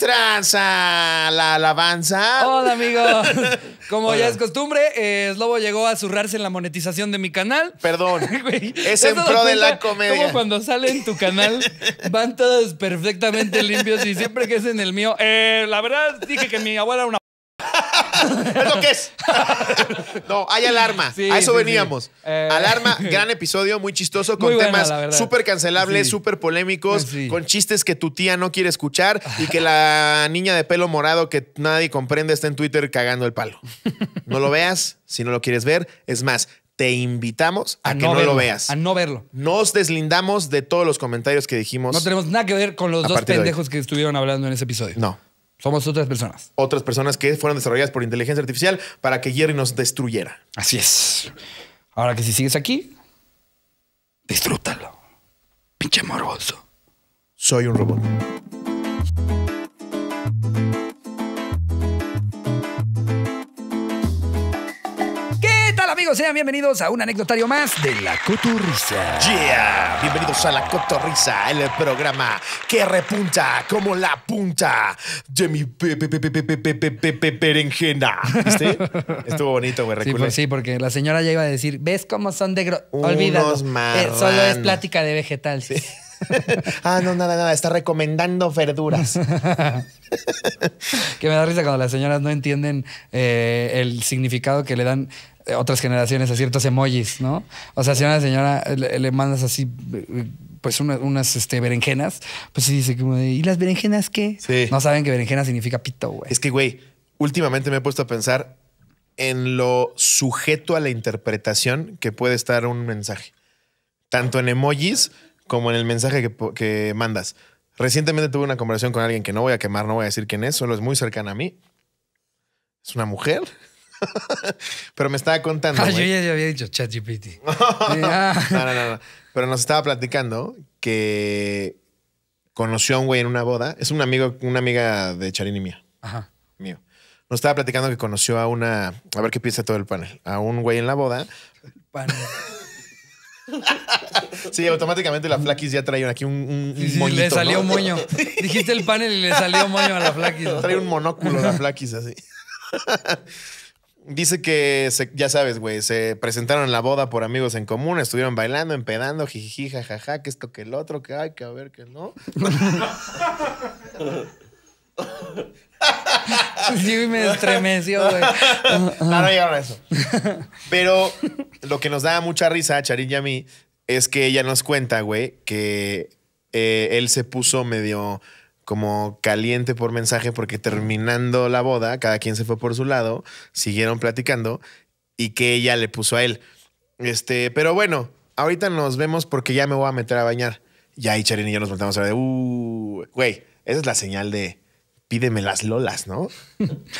La alabanza. Hola, amigo, Como ya es costumbre, eh, Slobo llegó a zurrarse en la monetización de mi canal. Perdón. es en pro de la comedia. Como cuando sale en tu canal, van todos perfectamente limpios y siempre que es en el mío. Eh, la verdad, dije que mi abuela era una es es. no, hay alarma. a eso veníamos. Eh. Alarma, gran episodio, muy chistoso, con temas súper cancelables, súper polémicos, con chistes que tu tía no quiere escuchar y que la niña de pelo morado que nadie comprende está en Twitter cagando el palo. No lo veas si no lo quieres ver. Es más, te invitamos a, que no, lo veas. A no verlo. Nos deslindamos de todos los comentarios que dijimos. No tenemos nada que ver con los dos pendejos que estuvieron hablando en ese episodio. No. Somos otras personas. Otras personas que fueron desarrolladas por inteligencia artificial para que Jerry nos destruyera. Así es. Ahora que si sigues aquí, disfrútalo. Pinche morboso. Soy un robot. sean bienvenidos a un anecdotario más de La Cotorrisa. Yeah, bienvenidos a La Cotorrisa, el programa que repunta como la punta de mi berenjena. ¿Viste? Estuvo bonito, güey, sí, sí, porque la señora ya iba a decir, ¿ves cómo son de... gros... Olvídalo, solo es plática de vegetal. Sí. ah, no, nada, nada, está recomendando verduras. que me da risa cuando las señoras no entienden el significado que le dan otras generaciones a ciertos emojis, ¿no? O sea, si a una señora le, mandas así pues unas este, berenjenas, pues sí dice como, ¿y las berenjenas qué? No saben que berenjena significa pito, güey. Es que, güey, últimamente me he puesto a pensar en lo sujeto a la interpretación que puede estar un mensaje, tanto en emojis como en el mensaje que, que mandas. Recientemente tuve una conversación con alguien que no voy a quemar, no voy a decir quién es, solo es muy cercana a mí. Es una mujer pero me estaba contando. Ah, yo ya, había dicho ChatGPT. no, no, no, no. Pero nos estaba platicando que conoció a un güey en una boda. Es un amigo, una amiga de Charini mía. Ajá. Mío. Nos estaba platicando que conoció a una. A ver qué piensa todo el panel. A un güey en la boda. panel. Sí, automáticamente la Flaquis ya trae aquí un, un, Le salió moño. Dijiste el panel y le salió moño a la Flaquis. Trae un monóculo la Flaquis así. Dice que, ya sabes, güey, se presentaron en la boda por amigos en común, estuvieron bailando, empedando, jijiji, jajaja, que esto, que el otro, que hay que a ver, que no. sí, me estremeció, güey. no, no eso. Pero lo que nos da mucha risa a y a mí es que ella nos cuenta, güey, que eh, él se puso medio como caliente por mensaje porque terminando la boda, cada quien se fue por su lado, siguieron platicando y que ella le puso a él. Este, pero bueno, ahorita nos vemos porque ya me voy a meter a bañar. Ya, ahí Charin y yo nos metemos a ver de, uh, güey, esa es la señal de pídeme las lolas, ¿no?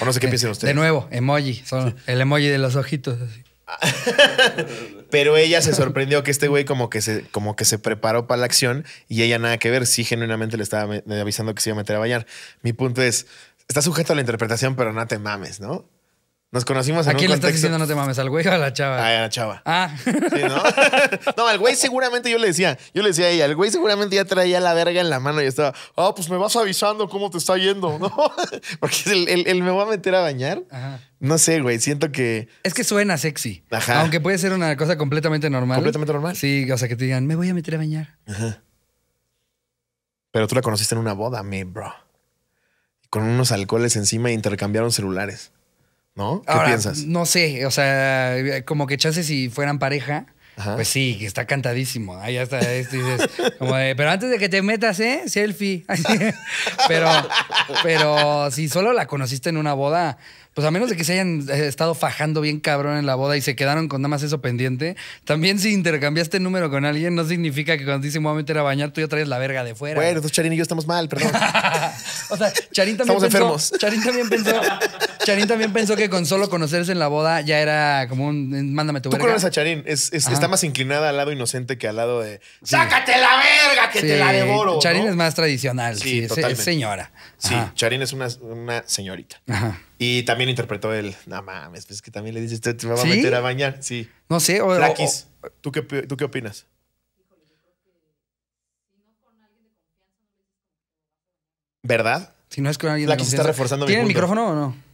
O no sé qué eh, piensan ustedes. De nuevo, emoji, son el emoji de los ojitos. Así. Pero ella se sorprendió que este güey como que se, como que se preparó para la acción y ella nada que ver. Sí, genuinamente le estaba avisando que se iba a meter a bañar. Mi punto es, está sujeto a la interpretación, pero no te mames, ¿no? Nos conocimos en ¿A quién le estás diciendo no te mames? ¿Al güey o a la chava? Ah, a la chava. Ah. ¿no? no, al güey seguramente yo le decía, yo le decía a ella, el güey seguramente ya traía la verga en la mano y estaba, ah, pues me vas avisando cómo te está yendo, ¿no? Porque el, el, me voy a meter a bañar. Ajá. No sé, güey, siento que... Es que suena sexy. Ajá. Aunque puede ser una cosa completamente normal. Completamente normal. Sí, o sea, que te digan, me voy a meter a bañar. Ajá. Pero tú la conociste en una boda, me, bro. Con unos alcoholes encima e intercambiaron celulares. ¿No? ¿Qué piensas? No sé, o sea, como que chase si fueran pareja. Pues sí, que está cantadísimo. Ahí ya está, dices, pero antes de que te metas, ¿eh? Selfie. pero, pero si solo la conociste en una boda, pues a menos de que se hayan eh, estado fajando bien cabrón en la boda y se quedaron con nada más eso pendiente, también si intercambiaste número con alguien, no significa que cuando dicen voy a meter a bañar, tú ya traes la verga de fuera. Bueno, entonces Charín y yo estamos mal, perdón. o sea, Charín también estamos pensó, Charín también pensó, Charín también pensó que con solo conocerse en la boda ya era como un mándame tu verga. Tú conoces a Charín, está más inclinada al lado inocente que al lado de ¡Sácate la verga que te la devoro! Charín es más tradicional, sí, es, señora. Sí, Charín es una, una señorita. Ajá. Y también interpretó el, no mames, pues es que también le dices, te, a meter a bañar. Sí. No sé. O, ¿tú, qué, ¿tú qué opinas? ¿Verdad? Si no es con alguien. está reforzando ¿Tiene el micrófono o no?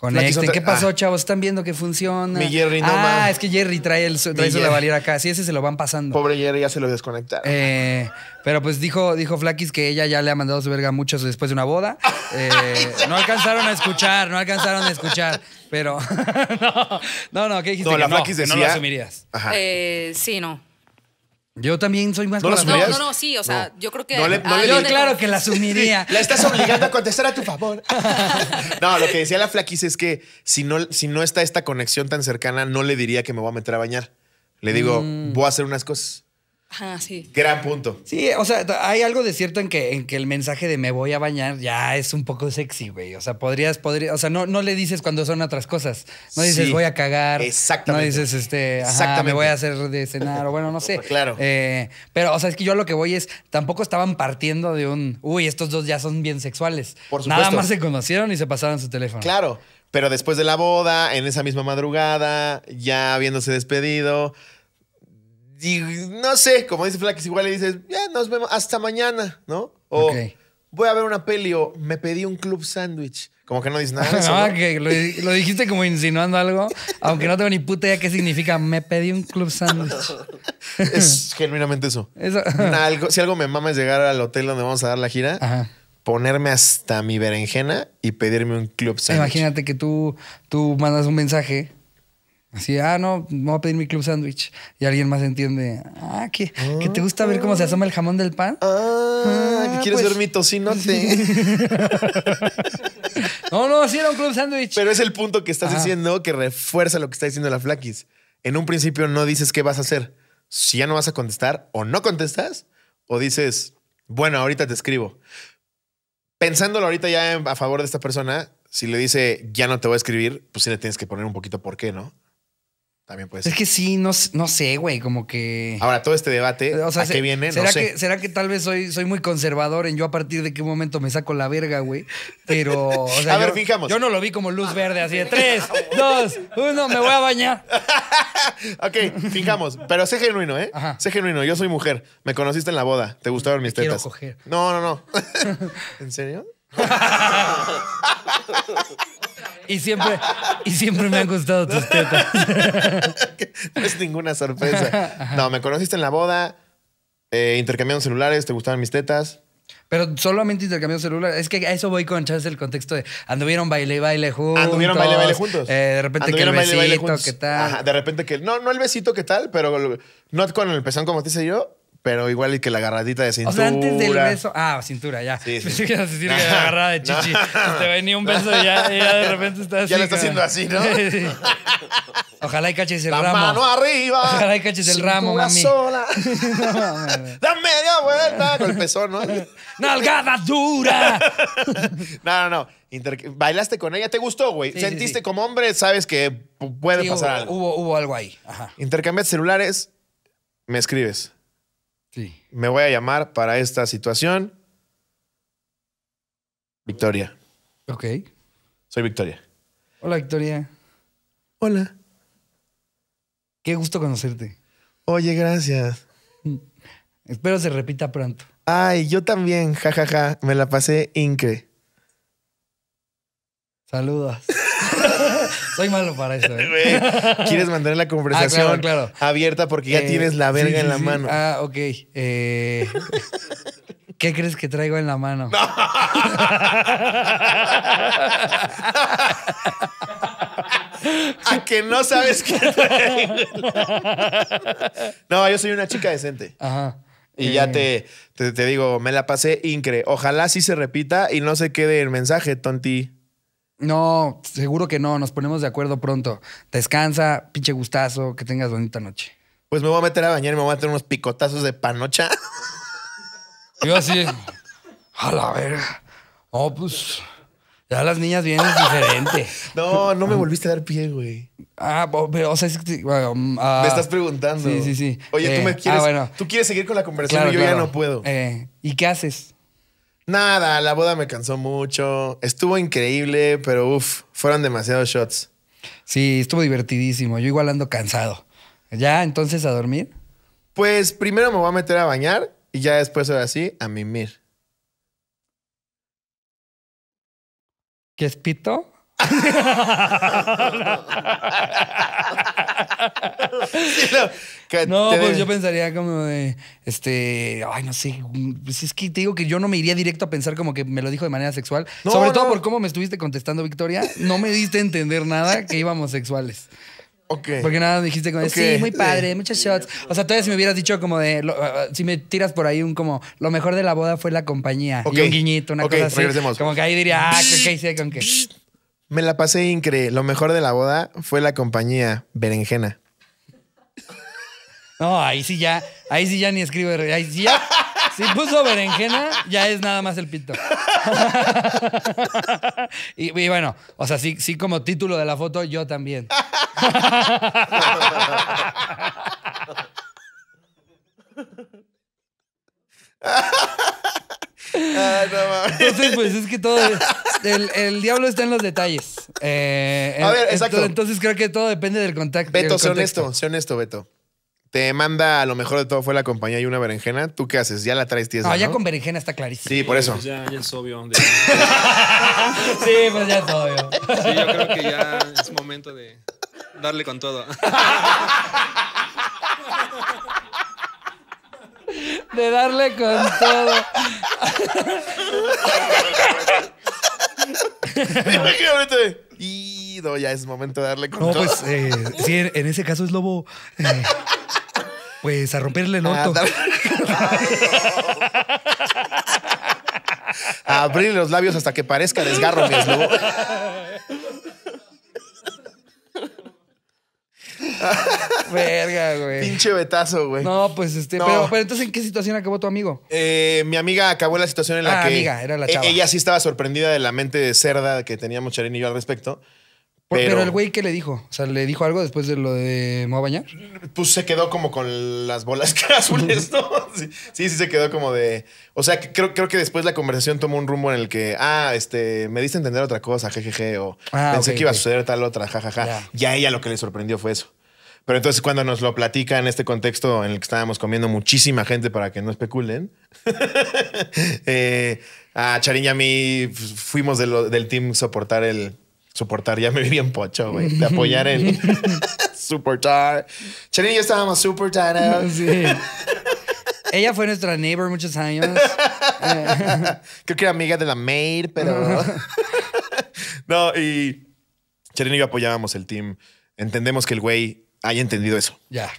Conecten. ¿Qué ah. pasó, chavos? ¿Están viendo que funciona? Mi Jerry no Ah, es que Jerry trae, el, trae su valiera acá. Sí, ese se lo van pasando. Pobre Jerry, ya se lo desconectaron. Eh, pero pues dijo, dijo Flakis que ella ya le ha mandado su verga mucho después de una boda. Eh, no alcanzaron a escuchar, no alcanzaron a escuchar. Pero no, no, ¿qué dijiste? No, no, lo asumirías. Eh, sí, no. Yo también soy más... ¿No No, no, sí, o sea, yo creo que... No claro que la asumiría. La estás obligando a contestar a tu favor. No, lo que decía la flaquis es que si no, si no está esta conexión tan cercana, no le diría que me voy a meter a bañar. Le digo, mm. voy a hacer unas cosas. Ah, sí. Gran punto. Sí, o sea, hay algo de cierto en que, en que el mensaje de me voy a bañar ya es un poco sexy, güey. O sea, podrías, podrías, o sea, no, no le dices cuando son otras cosas. No dices voy a cagar. Exactamente. No dices, este, me voy a hacer de cenar o bueno, no sé. claro. Eh, pero, o sea, es que yo lo que voy es, tampoco estaban partiendo de un, uy, estos dos ya son bien sexuales. Por supuesto. Nada más se conocieron y se pasaron su teléfono. Claro. Pero después de la boda, en esa misma madrugada, ya habiéndose despedido, y no sé, como dice Flax, igual le dices, ya nos vemos hasta mañana, ¿no? O voy a ver una peli o me pedí un club sándwich. Como que no dices nada. ¿no? que ah, lo, dijiste como insinuando algo, aunque no tengo ni puta idea qué significa me pedí un club sándwich. es genuinamente eso. si algo me mama es llegar al hotel donde vamos a dar la gira. ponerme hasta mi berenjena y pedirme un club sandwich. Imagínate que tú, tú mandas un mensaje Así, ah, no, me voy a pedir mi club sándwich. Y alguien más entiende, ah, que, que te gusta ver cómo se asoma el jamón del pan. Ah, que ah, quieres pues. ver mi tocinote. no, no, sí era un club sándwich. Pero es el punto que estás diciendo que refuerza lo que está diciendo la Flakis En un principio no dices qué vas a hacer. Si ya no vas a contestar o no contestas, o dices, bueno, ahorita te escribo. Pensándolo ahorita ya a favor de esta persona, si le dice ya no te voy a escribir, pues sí le tienes que poner un poquito por qué, ¿no? También puede Es que sí, no, no sé, güey, como que. Ahora, todo este debate, ¿a qué viene? ¿será no sé. Que, ¿Será que tal vez soy, soy muy conservador en yo a partir de qué momento me saco la verga, güey? Pero. O a ver, fijamos. Yo no lo vi como luz verde, así de tres, ah, dos, uno, me voy a bañar. ok, fijamos. Pero sé genuino, ¿eh? Sé genuino. Yo soy mujer. Me conociste en la boda. Te gustaron mis tetas. No, no, no. ¿En serio? Y siempre, y siempre me han gustado tus tetas. no es ninguna sorpresa. No, me conociste en la boda, eh, celulares, te gustaban mis tetas. Pero solamente intercambiaron celular. Es que a eso voy con el contexto de anduvieron baile y baile juntos. Anduvieron baile y baile juntos. Eh, de repente que el besito, ¿qué tal? de repente que... No, no el besito, ¿qué tal? Pero no con el pezón como te hice yo, pero igual y que la agarradita de cintura. O sea, antes del beso. Ah, cintura, ya. Sí, sí. que ibas decir agarrada de chichi. Te este venía un beso y ya, de repente estás. Ya lo está haciendo así, ¿no? sí. Ojalá y caches el la ramo. Mano arriba. Ojalá y caches el ramo, mami. sola. Dame da media vuelta con el ¿no? ¡Nalgada dura! no, no, no. Bailaste con ella, te gustó, güey. Sentiste como hombre, sabes que puede pasar algo. Hubo, hubo algo ahí. Ajá. Intercambias celulares, me escribes. Sí. Me voy a llamar para esta situación. Victoria. Ok. Soy Victoria. Hola, Victoria. Hola. Qué gusto conocerte. Oye, gracias. Espero se repita pronto. Ay, yo también, jajaja. Ja, ja. Me la pasé incre. Saludos. Soy malo para eso. ¿eh? Quieres mantener la ah, conversación claro, abierta porque ya eh, tienes la verga en la mano. Ah, ok. Eh, ¿Qué crees que traigo en la mano? A que no sabes qué No, yo soy una chica decente. Y ya te, te, digo, me la pasé incre. Ojalá sí se repita y no se quede el mensaje, tonti. No, seguro que no. Nos ponemos de acuerdo pronto. Descansa, pinche gustazo, que tengas bonita noche. Pues me voy a meter a bañar y me voy a meter unos picotazos de panocha. Yo así. A la verga. Oh, pues. Ya las niñas vienen diferente. no, no me volviste a dar pie, güey. Ah, pero, o sea, es que, um, ah, me estás preguntando. Sí, sí, sí. Oye, tú me eh, ah, quieres. Ah, bueno. Tú quieres seguir con la conversación y yo ya no puedo. Eh, ¿Y qué haces? Nada, la boda me cansó mucho. Estuvo increíble, pero uff, fueron demasiados shots. Sí, estuvo divertidísimo. Yo igual ando cansado. ¿Ya entonces a dormir? Pues primero me voy a meter a bañar y ya después, ahora sí, a mimir. ¿Qué es pito? no, pues yo pensaría como de, este, ay, no sé, pues es que te digo que yo no me iría directo a pensar como que me lo dijo de manera sexual. Sobre todo por cómo me estuviste contestando, Victoria, no me diste a entender nada que íbamos sexuales. Ok. Porque nada, dijiste como, de, sí, muy padre, muchas shots. O sea, todavía si me hubieras dicho como de, ah, ah, si me tiras por ahí un como, lo mejor de la boda fue la compañía. Y un guiñito, una cosa así. Regresemos. Como que ahí diría, ah, ¿qué hice con qué? Me la pasé increíble. Lo mejor de la boda fue la compañía berenjena. No, ahí sí ya, ahí sí ya ni escribe. Ahí sí ya. Si puso berenjena, ya es nada más el pito. y, bueno, o sea, sí, sí como título de la foto, yo también. Ah, entonces, pues es que todo. El, diablo está en los detalles. Eh, a ver, exacto. Entonces, entonces, creo que todo depende del contacto. Beto, sé honesto, sé honesto, Beto te manda a lo mejor de todo fue la compañía y una berenjena. ¿Tú qué haces? Ya la traes tiesa. No, ya con berenjena está clarísimo. Sí, por eso. Pues ya, es obvio. sí, pues ya es obvio. Sí, yo creo que ya es momento de darle con todo. de darle con todo. Imagínate. Y no, ya es momento de darle con todo. No, pues eh, sí, en ese caso es lobo. Eh, pues a romperle el orto. a abrir los labios hasta que parezca desgarro, mi Verga, güey. Pinche vetazo, güey. No, pues este. Pero, pero, entonces, ¿en qué situación acabó tu amigo? Eh, mi amiga acabó la situación en la ah, que. amiga, era la e chava. Ella sí estaba sorprendida de la mente de cerda que teníamos Charín y yo al respecto. Pero, el güey, ¿qué le dijo? O sea, ¿le dijo algo después de lo de me bañar? Pues se quedó como con las bolas azules, ¿no? Sí, sí, se quedó como de. O sea, creo, creo que después la conversación tomó un rumbo en el que, ah, este, me diste a entender otra cosa, jejeje, o ah, pensé que iba a suceder tal otra, jajaja. Ya Y a ella lo que le sorprendió fue eso. Pero entonces cuando nos lo platica en este contexto en el que estábamos comiendo muchísima gente para que no especulen, eh, a Chariña y a mí pues, fuimos del team soportar el, soportar ya me vi bien pocho, güey. De apoyar el soportar. Chelín y yo estábamos super Sí. Ella fue nuestra neighbor muchos años. Creo que era amiga de la maid, pero. no, y Chelín y yo apoyábamos el team. Entendemos que el güey haya entendido eso. Ya.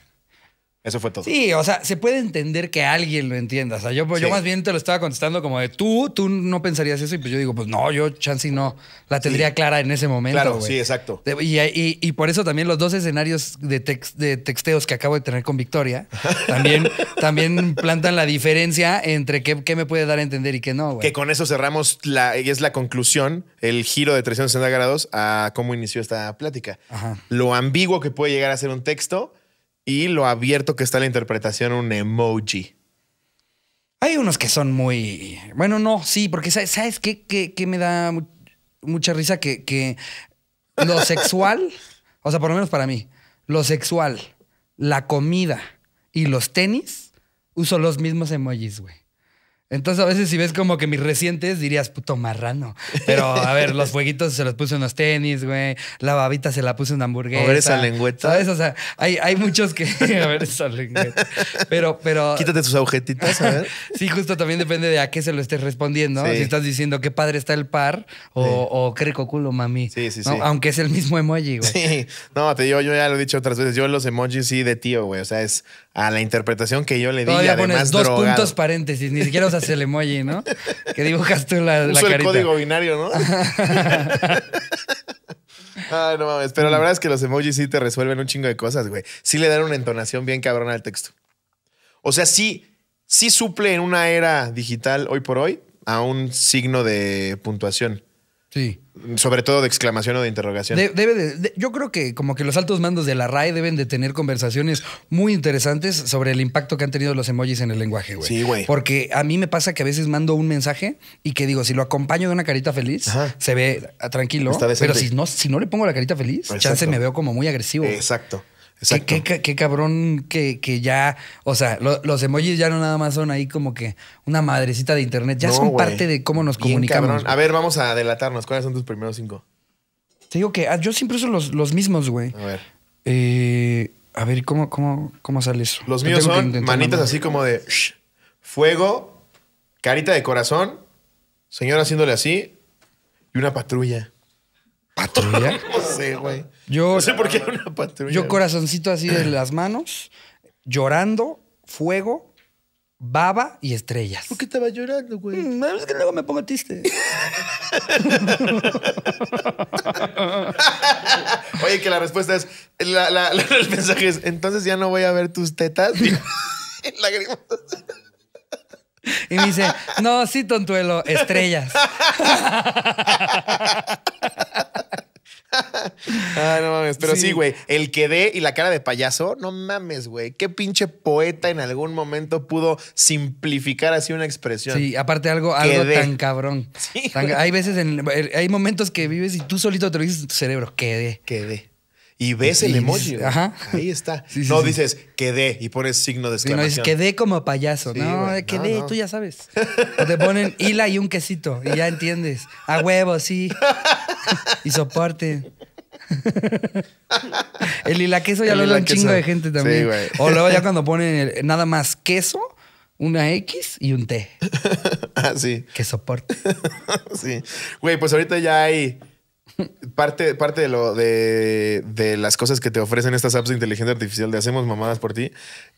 Eso fue todo. Sí, o sea, se puede entender que alguien lo entienda. O sea, yo, yo más bien te lo estaba contestando como de tú, tú no pensarías eso. Y pues yo digo, pues no, yo chance no la tendría clara en ese momento. Claro, sí, exacto. Y, por eso también los dos escenarios de, de texteos que acabo de tener con Victoria también, también plantan la diferencia entre qué, me puede dar a entender y qué no. Que con eso cerramos la, y es la conclusión, el giro de 360 grados a cómo inició esta plática. Ajá. Lo ambiguo que puede llegar a ser un texto y lo abierto que está la interpretación un emoji. Hay unos que son muy. Bueno, no, sí, porque ¿sabes qué, me da mucha risa? Que, que lo sexual, o sea, por lo menos para mí, lo sexual, la comida y los tenis, uso los mismos emojis, güey. Entonces, a veces, si ves como que mis recientes, dirías puto marrano. Pero a ver, los fueguitos se los puse en los tenis, güey. La babita se la puse en una hamburguesa. O esa lengüeta. ¿Sabes? O sea, hay, muchos que. a ver, esa lengüeta. Pero, pero. Quítate sus agujetitas, a ver. sí, justo también depende de a qué se lo estés respondiendo. Si estás diciendo qué padre está el par o, qué o culo, mami. Sí, sí, sí. Aunque es el mismo emoji, güey. Sí. No, te digo, yo ya lo he dicho otras veces. Yo los emojis sí de tío, güey. O sea, es a la interpretación que yo le di. además pones dos puntos paréntesis, ni siquiera usas el emoji, ¿no? Que dibujas tú la, Uso carita. el código binario, ¿no? Ay, no mames. Pero la mm. verdad es que los emojis sí te resuelven un chingo de cosas, güey. Sí le dan una entonación bien cabrona al texto. O sea, sí, sí suple en una era digital hoy por hoy a un signo de puntuación. Sí. Sobre todo de exclamación o de interrogación. debe yo creo que como que los altos mandos de la RAE deben de tener conversaciones muy interesantes sobre el impacto que han tenido los emojis en el lenguaje, güey. Sí, güey. Porque a mí me pasa que a veces mando un mensaje y que digo, si lo acompaño de una carita feliz, se ve tranquilo. pero si no, si no le pongo la carita feliz, chance me veo como muy agresivo. Exacto. Qué, cabrón que, ya, o sea, los emojis ya no nada más son ahí como que una madrecita de internet, ya son parte de cómo nos comunicamos. A ver, vamos a delatarnos. ¿Cuáles son tus primeros cinco? Te digo que ah, yo siempre uso los, los mismos, güey. A ver. Eh, a ver, ¿cómo, cómo, cómo sale eso? Los míos son manitas así como de fuego, carita de corazón, señor haciéndole así y una patrulla. ¿Patrulla? no sé, güey. Yo, no sé por qué era una patrulla. Yo corazoncito así de las manos, llorando, fuego, baba y estrellas. ¿Por qué estaba llorando, güey? Mm, es que luego me pongo triste. Oye, que la respuesta es, el mensaje es, entonces ya no voy a ver tus tetas. Lágrimas. Y me dice, no, sí, tontuelo, estrellas. Ah, no mames. Pero sí, güey. el que y la cara de payaso, no mames, güey. Qué pinche poeta en algún momento pudo simplificar así una expresión. Sí, aparte algo, algo tan cabrón. Sí, hay veces hay momentos que vives y tú solito te lo dices tu cerebro, quedé. Quedé y ves el emoji. Ajá. Ahí está. no dices quedé y pones signo de exclamación. no es quedé como payaso. no, quedé, tú ya sabes. O te ponen hila y un quesito y ya entiendes. A huevo, sí. y soporte. el hila queso ya lo habla un chingo de gente también. o luego ya cuando ponen nada más queso, una X y un T. ah, sí. Que soporte. sí. Güey, pues ahorita ya hay Parte, parte de lo de, las cosas que te ofrecen estas apps de inteligencia artificial de hacemos mamadas por ti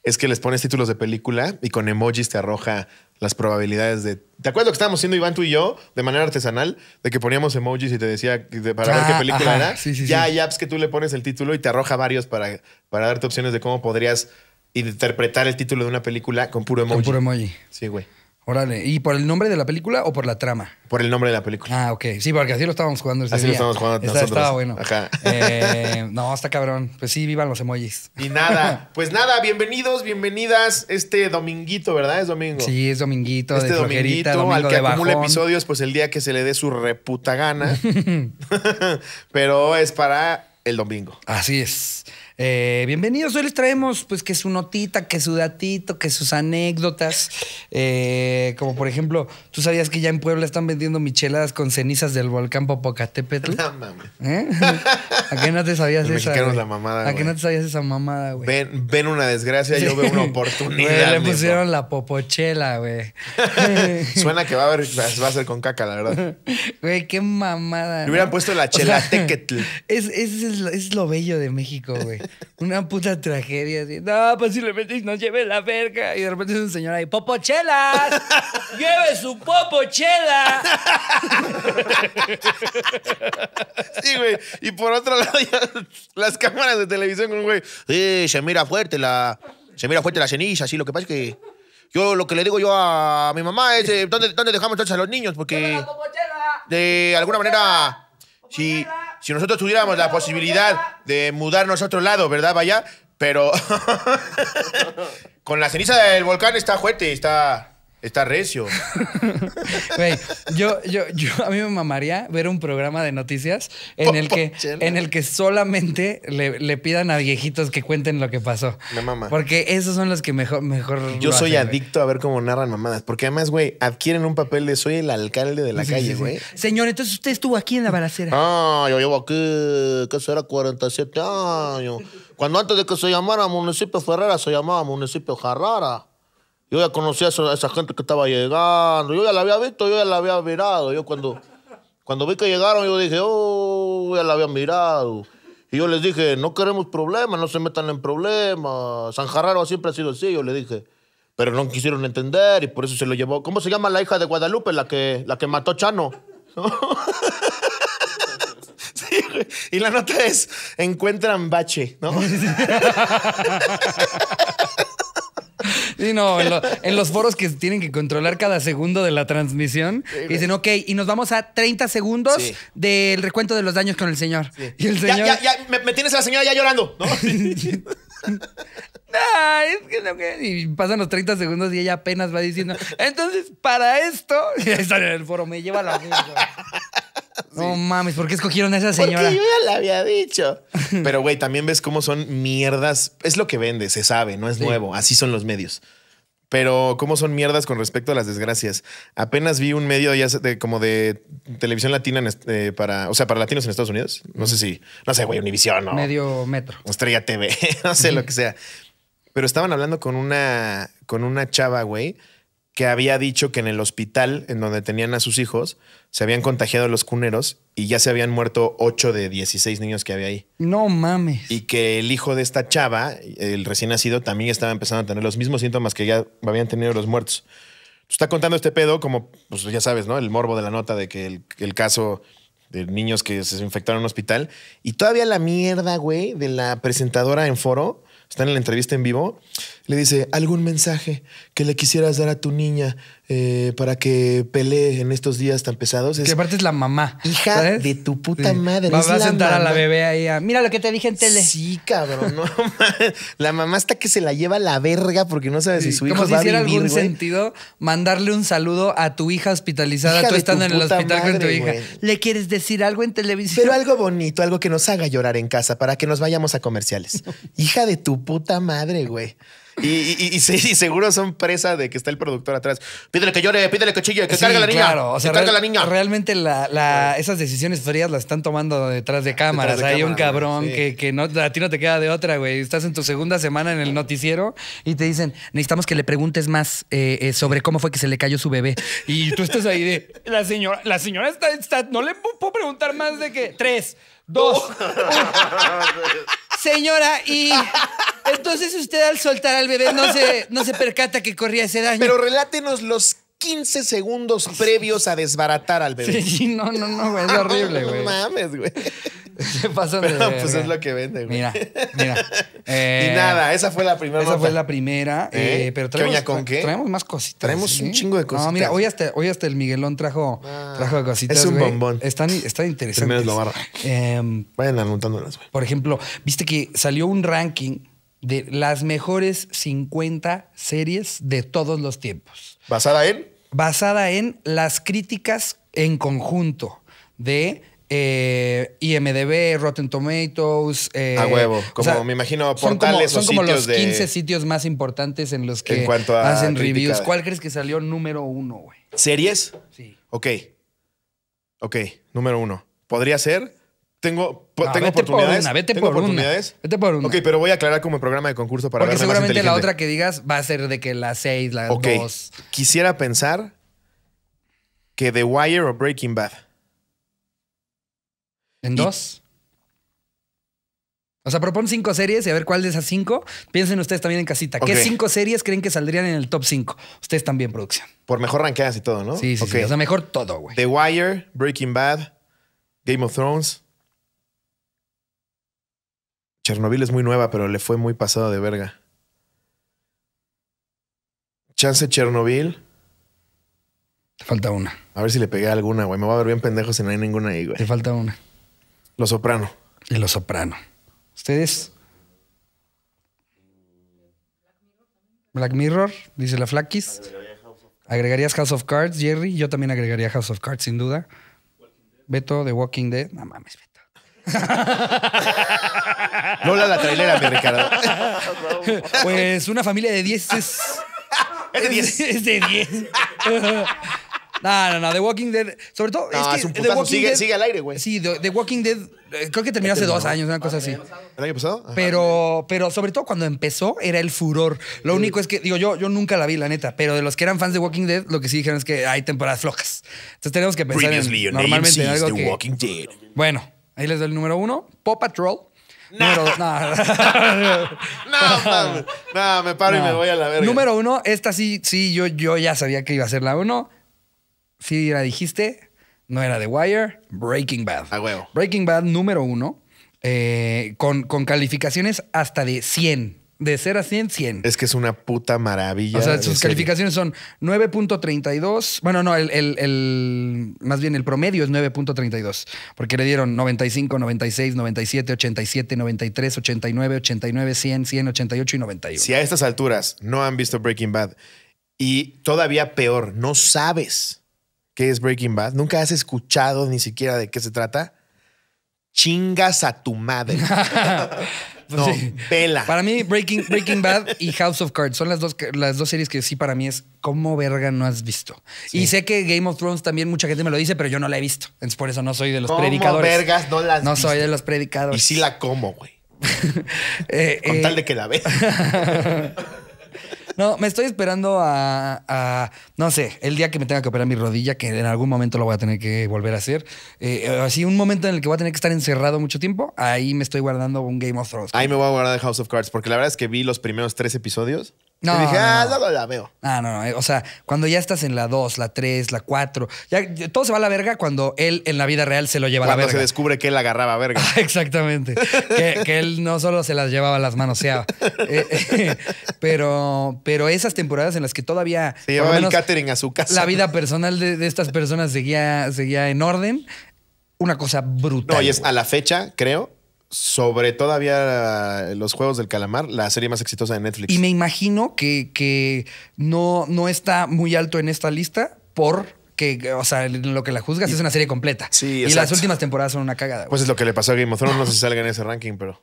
es que les pones títulos de película y con emojis te arroja las probabilidades de. ¿Te acuerdas lo que estábamos haciendo Iván tú y yo de manera artesanal? De que poníamos emojis y te decía para ver qué ah, película era. ya hay apps que tú le pones el título y te arroja varios para, para darte opciones de cómo podrías interpretar el título de una película con puro emoji. Con puro emoji. Sí, güey. Órale, ¿y por el nombre de la película o por la trama? Por el nombre de la película. Ah, ok. Sí, porque así lo estábamos jugando ese Así lo estábamos jugando nosotros. Estaba bueno. Ajá. Eh, no, está cabrón. Pues sí, vivan los emojis. Y nada, pues nada, bienvenidos, bienvenidas este dominguito, ¿verdad? Es domingo. Sí, es dominguito Este de dominguito, al que acumula episodios, pues el día que se le dé su reputa gana. Pero es para el domingo. Así es. Eh, bienvenidos, hoy les traemos pues que su notita, que su datito, que sus anécdotas. Eh, como por ejemplo, ¿tú sabías que ya en Puebla están vendiendo micheladas con cenizas del volcán Popocatépetl? No ¿Eh? ¿A qué no te sabías esa? La mamada, ¿A qué no te sabías esa mamada, güey? Ven, una desgracia, yo veo una oportunidad. le pusieron la popochela, güey. Suena que va a, ser con caca, la verdad. Güey, qué mamada. Le hubieran puesto la chela es, es lo bello de México, güey una puta tragedia. Así. No, posiblemente no lleve la verga. Y de repente es un señor ahí, ¡Popochelas! ¡Lleve su popochela! sí, güey. Y por otro lado, las cámaras de televisión un güey. Sí, se mira fuerte la. Se mira fuerte la ceniza, sí. Lo que pasa es que. Yo lo que le digo yo a mi mamá es: eh, ¿dónde, dejamos entonces a los niños? Porque. De alguna manera si, nosotros tuviéramos la posibilidad de mudarnos a otro lado, ¿verdad, vaya? Pero con la ceniza del volcán está fuerte, está... Está recio. Güey, yo, yo, a mí me mamaría ver un programa de noticias en el que, en el que solamente le, pidan a viejitos que cuenten lo que pasó. Me mama. Porque esos son los que mejor. mejor yo soy adicto a ver cómo narran mamadas. Porque además, güey, adquieren un papel de soy el alcalde de la calle, güey. Señor, entonces usted estuvo aquí en la balacera. Ah, yo llevo aquí, ¿qué será? 47 años. Cuando antes de que se llamara municipio Ferrera, se llamaba municipio Jarrara. Yo ya conocía a esa, gente que estaba llegando. Yo ya la había visto, yo ya la había mirado. Yo cuando, cuando vi que llegaron, yo dije, oh, ya la había mirado. Y yo les dije, no queremos problemas, no se metan en problemas. San siempre ha sido así, yo le dije. Pero no quisieron entender y por eso se lo llevó. ¿Cómo se llama la hija de Guadalupe, la que, la que mató Chano? y la nota es, encuentran bache, Sí, no, en, los foros que tienen que controlar cada segundo de la transmisión. dicen, ok, y nos vamos a 30 segundos del recuento de los daños con el señor. Y el señor. Ya, ya, ya, me, me, tienes a la señora ya llorando, ¿no? Y pasan los 30 segundos y ella apenas va diciendo. Entonces, para esto. Y ahí el foro, me lleva la mierda. No mames, ¿por qué escogieron a esa señora? Porque yo ya la había dicho. Pero, güey, también ves cómo son mierdas. Es lo que vende, se sabe, no es nuevo. Así son los medios pero cómo son mierdas con respecto a las desgracias. Apenas vi un medio ya de, como de televisión latina eh, para, o sea, para latinos en Estados Unidos. No sé si, no sé, güey, Univision o medio metro, Estrella TV, no sé lo que sea. Pero estaban hablando con una, con una chava, güey, que había dicho que en el hospital en donde tenían a sus hijos se habían contagiado los cuneros y ya se habían muerto 8 de 16 niños que había ahí. No mames. Y que el hijo de esta chava, el recién nacido, también estaba empezando a tener los mismos síntomas que ya habían tenido los muertos. Está contando este pedo como, pues ya sabes, ¿no? El morbo de la nota de que el, el caso de niños que se infectaron en un hospital. Y todavía la mierda, güey, de la presentadora en foro Está en la entrevista en vivo, le dice, algún mensaje que le quisieras dar a tu niña eh, para que pelee en estos días tan pesados. Es que aparte es la mamá. Hija de tu puta madre. Vamos a sentar a la bebé ahí. Mira lo que te dije en tele. Sí, cabrón. la mamá hasta que se la lleva a la verga porque no sabe si su hijo Como va si hiciera algún sentido mandarle un saludo a tu hija hospitalizada, tú estando en el hospital con tu hija. Le quieres decir algo en televisión. Pero algo bonito, algo que nos haga llorar en casa para que nos vayamos a comerciales. hija de tu puta madre, güey. Y, sí, seguro son presa de que está el productor atrás. Pídele que llore, pídele que chille, que cargue la niña. Claro, o sea, Realmente esas decisiones frías las están tomando detrás de cámaras. Hay un cabrón que, a ti no te queda de otra, güey. Estás en tu segunda semana en el noticiero y te dicen, necesitamos que le preguntes más eh, eh, sobre cómo fue que se le cayó su bebé. Y tú estás ahí de, la señora, la señora está, está no le puedo preguntar más de que tres, dos. Señora, y entonces usted al soltar al bebé no se, no se percata que corría ese daño. Pero relátenos los 15 segundos previos a desbaratar al bebé. Sí, no, no, no, güey. Es ah, horrible, güey. no mames, güey. Se pasan Pero, pues es lo que vende, güey. Mira, mira. y nada, esa fue la primera. Esa fue la primera. ¿Eh? eh pero traemos, con qué? Traemos más cositas. Traemos un chingo de cositas. No, mira, hoy hasta, hoy hasta el Miguelón trajo, ah, trajo cositas. Es un güey. bombón. Están, están interesantes. Lo em, Vayan anotándolas, güey. Por ejemplo, viste que salió un ranking de las mejores 50 series de todos los tiempos. ¿Basada en? basada en las críticas en conjunto de eh, IMDB, Rotten Tomatoes. Eh, a huevo, como me imagino portales son como, son como los 15 sitios más importantes en los que hacen reviews. ¿Cuál crees que salió número uno, güey? ¿Series? Sí. Ok. Ok, número uno. ¿Podría ser? tengo, oportunidades. vete por Una, vete por una. Ok, pero voy a aclarar como programa de concurso para Porque seguramente la otra que digas va a ser de que las seis, las dos. Quisiera pensar que The Wire o Breaking Bad. ¿En dos? O sea, propon cinco series y a ver cuál de esas cinco. Piensen ustedes también en casita. ¿Qué cinco series creen que saldrían en el top 5? Ustedes también, producción. Por mejor ranqueadas y todo, ¿no? Sí, sí, sí. O sea, mejor todo, güey. The Wire, Breaking Bad, Game of Thrones. Chernobyl es muy nueva, pero le fue muy pasado de verga. Chance Chernobyl. Te falta una. A ver si le pegué alguna, güey. Me va a ver bien pendejo si no hay ninguna ahí, güey. Te falta una. Lo Soprano. Y Lo Soprano. ¿Ustedes? Black Mirror, dice la Flakis. ¿Agregarías House of Cards, Jerry? Yo también agregaría House of Cards, sin duda. Beto, The Walking Dead. No mames, Beto. Lola la trailera, me Ricardo. Pues una familia de 10 es. Es de 10. Es de 10. No, no, no, The Walking Dead. Sobre todo. es, que sigue, sigue, al aire, güey. Sí, The, Walking Dead. Eh, creo que terminó hace dos años, una cosa ah, así. ¿El año pasado? Pero, pero sobre todo cuando empezó era el furor. Lo único es que, digo, yo, yo nunca la vi, la neta, pero de los que eran fans de Walking Dead, lo que sí dijeron es que hay temporadas flojas. Entonces tenemos que pensar en, normalmente en algo The Walking Dead. Bueno, Ahí les doy el número uno, Paw Patrol. Número dos, no, no, me paro y me voy a la verga. Número uno, esta sí, sí, yo, yo ya sabía que iba a ser la uno. Sí, la dijiste, no era The Wire, Breaking Bad. A huevo. Breaking Bad número uno, eh, con calificaciones hasta de 100 de 0 a 100, 100. Es que es una puta maravilla. O sea, sus calificaciones son 9.32. Bueno, no, el, más bien el promedio es 9.32, porque le dieron 95, 96, 97, 87, 93, 89, 89, 100, 100, 88 y 91. Si a estas alturas no han visto Breaking Bad y todavía peor, no sabes qué es Breaking Bad, nunca has escuchado ni siquiera de qué se trata, chingas a tu madre. no, Para mí, Breaking, Breaking Bad y House of Cards son las dos, las dos series que sí para mí es como verga no has visto. Y sé que Game of Thrones también mucha gente me lo dice, pero yo no la he visto. Entonces por eso no soy de los ¿Cómo predicadores. no soy de los predicadores. Y sí la como, güey. Eh, Con tal eh, de que la ve no, me estoy esperando a, no sé, el día que me tenga que operar mi rodilla, que en algún momento lo voy a tener que volver a hacer. Eh, así, un momento en el que voy a tener que estar encerrado mucho tiempo, ahí me estoy guardando un Game of Thrones. Ahí me voy a guardar House of Cards, porque la verdad es que vi los primeros tres episodios no, dije, ah, luego la veo. Ah, no, no. Eh, o sea, cuando ya estás en la 2, la 3, la 4, ya todo se va a la verga cuando él en la vida real se lo lleva a la verga. Cuando se descubre que él agarraba verga. Ah, exactamente. que, él no solo se las llevaba, las manoseaba. Eh, eh, pero, pero esas temporadas en las que todavía. Se a su casa. La vida personal de, estas personas seguía, seguía en orden. Una cosa brutal. No, y es a la fecha, creo, sobre todavía los Juegos del Calamar, la serie más exitosa de Netflix. Y me imagino que, que no, no está muy alto en esta lista por que, o sea, lo que la juzgas es una serie completa. Sí, Y las últimas temporadas son una cagada. Pues es lo que le pasó a Game of Thrones, no sé si salga en ese ranking, pero.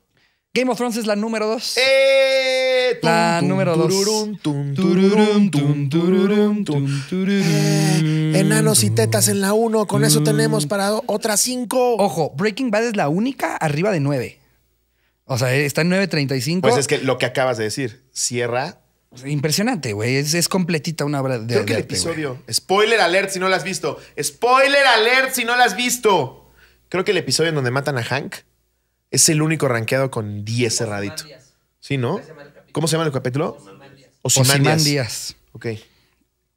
Game of Thrones es la número dos. Eh, la número dos. enanos y tetas en la uno. Con eso tenemos para otras cinco. Ojo, Breaking Bad es la única arriba de nueve. O sea, eh, está en 9.35. Pues es que lo que acabas de decir, cierra. Impresionante, güey. Es, completita una obra de Creo que el episodio. Spoiler alert si no la has visto. Spoiler alert si no la has visto. Creo que el episodio en donde matan a Hank es el único rankeado con 10 cerradito. Sí, ¿no? ¿Cómo se llama el capítulo? son díaz Ok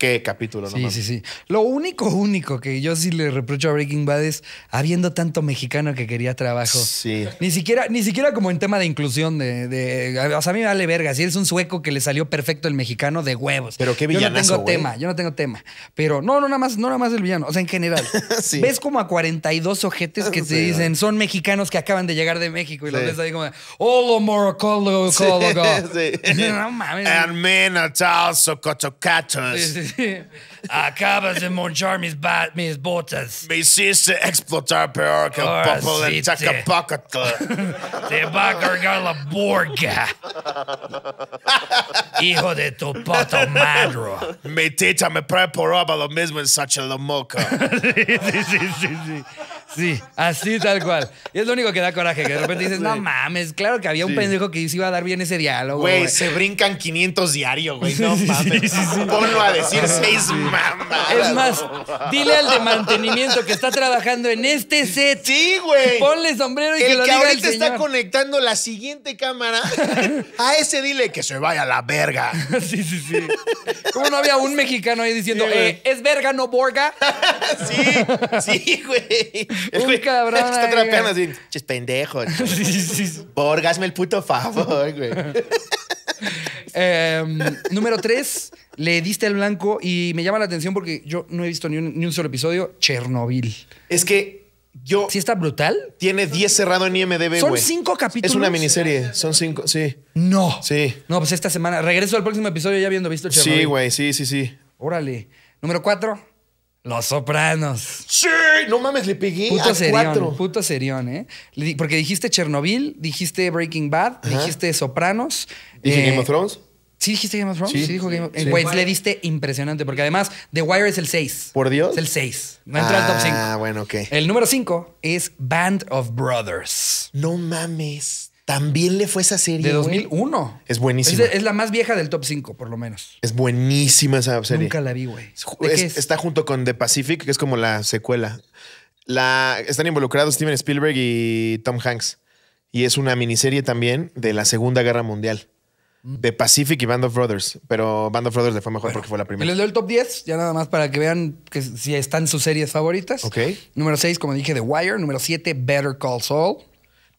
qué capítulo, ¿no? Sí, sí, sí. Lo único, único que yo sí le reprocho a Breaking Bad es habiendo tanto mexicano que quería trabajo. Sí. Ni siquiera, ni siquiera como en tema de inclusión de, de o sea, a mí me vale verga. Si es un sueco que le salió perfecto el mexicano de huevos. Pero qué villano Yo no tengo tema, yo no tengo tema. Pero no, no nada más, no nada más el villano. O sea, en general. Ves como a 42 ojetes que se dicen, son mexicanos que acaban de llegar de México y lo los ves ahí como, ¡Holo no mames. Acabas ah, de manchar mis, mis botas. Me hiciste explotar peor que el popo en Tacapacatla. Te va a cargar la borga. Hijo de tu pato madro. Mi tita me preparaba lo mismo en Sachalamoca. sí, sí, sí, sí. Sí, así tal cual. Y es lo único que da coraje, que de repente dices, no mames, claro que había un pendejo que se iba a dar bien ese diálogo. Güey, se brincan 500 diarios, güey, no mames. Ponlo a decir seis mamas. Es más, dile al de mantenimiento que está trabajando en este set. Sí, güey. Ponle sombrero y que lo que diga ahorita el ahorita está conectando la siguiente cámara, a ese dile que se vaya a la verga. Sí, sí, sí. Como no había un mexicano ahí diciendo, eh, ¿es verga, no borga? Sí, sí, güey el güey, cabrón. Está trapeando así. Chis pendejo! sí, sí, sí. el puto favor, güey. Em, número tres, le diste el blanco y me llama la atención porque yo no he visto ni un, solo episodio. Chernobyl. Es que yo. ¿Sí está brutal? Tiene 10 cerrado en IMDB, Son cinco capítulos. Es una miniserie. Son cinco, sí. No. Sí. No, pues esta semana. Regreso al próximo episodio ya habiendo visto Chernobyl. Sí, güey. Sí, sí, sí. Órale. Número cuatro. Los Sopranos. Sí, no mames, le pegué puto a serión, cuatro. Puto serión, ¿eh? Porque dijiste Chernobyl, dijiste Breaking Bad, dijiste Sopranos. ¿Dijiste eh, Game of Thrones? ¿Sí dijiste Game of Thrones? Sí, dijo le diste impresionante, porque además The Wire es el 6. ¿Por Dios? Es el 6. No entra al ah, top 5. Ah, bueno, ok. El número 5 es Band of Brothers. No mames. También le fue esa serie. De 2001. Es buenísima. Es, la más vieja del top 5, por lo menos. Es buenísima esa serie. Nunca la vi, güey. Está junto con The Pacific, que es como la secuela. La, están involucrados Steven Spielberg y Tom Hanks. Y es una miniserie también de la Segunda Guerra Mundial. Mm. The Pacific y Band of Brothers. Pero Band of Brothers le fue mejor porque fue la primera. Les doy el top 10, ya nada más para que vean que si están sus series favoritas. Número 6, como dije, The Wire. Número 7, Better Call Saul.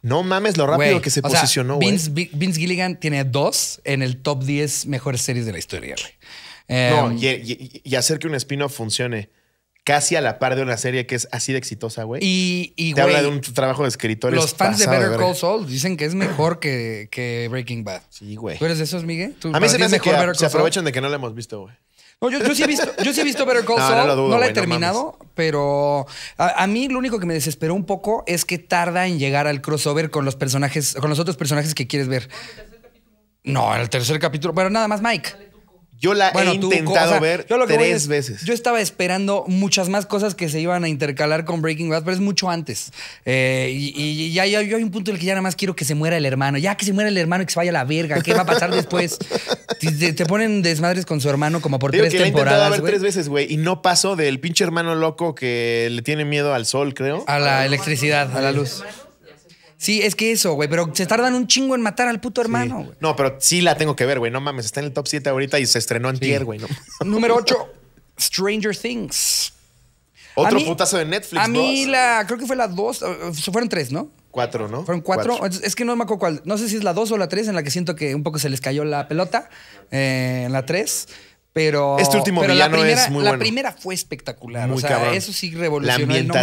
No mames lo rápido que se posicionó, güey. Vince, Gilligan tiene dos en el top 10 mejores series de la historia, güey. no, em, y, hacer que un spin-off funcione casi a la par de una serie que es así de exitosa, güey. y, Te habla de un trabajo de escritores. los fans de Better Call Saul dicen que es mejor que, Breaking Bad. Sí, güey. ¿Tú eres de esos, Miguel? A mí se me hace se aprovechan de que no lo hemos visto, güey yo, sí he visto, yo sí he visto Better Call Saul. No, la he terminado, pero a, mí lo único que me desesperó un poco es que tarda en llegar al crossover con los personajes, con los otros personajes que quieres ver. tercer No, el tercer capítulo. Pero nada más Mike. Yo la he intentado ver tres veces. Yo estaba esperando muchas más cosas que se iban a intercalar con Breaking Bad, pero es mucho antes. Eh, y, ya, hay un punto en el que ya nada más quiero que se muera el hermano. Ya que se muera el hermano y que se vaya a la verga. ¿Qué va a pasar después? te, ponen desmadres con su hermano como por tres temporadas. he intentado ver tres veces, güey. Y no pasó del pinche hermano loco que le tiene miedo al sol, creo. A la electricidad, a la luz. Sí, es que eso, güey. Pero se tardan un chingo en matar al puto hermano, No, pero sí la tengo que ver, güey. No mames, está en el top 7 ahorita y se estrenó en tier, güey. Número 8, Stranger Things. Otro putazo de Netflix. A mí la, creo que fue la 2, fueron 3, ¿no? Cuatro, ¿no? Fueron cuatro. Es que no me acuerdo cuál. No sé si es la 2 o la 3 en la que siento que un poco se les cayó la pelota. Eh, en la 3. Pero, este último primera, es muy La primera fue espectacular. eso sí revolucionó. La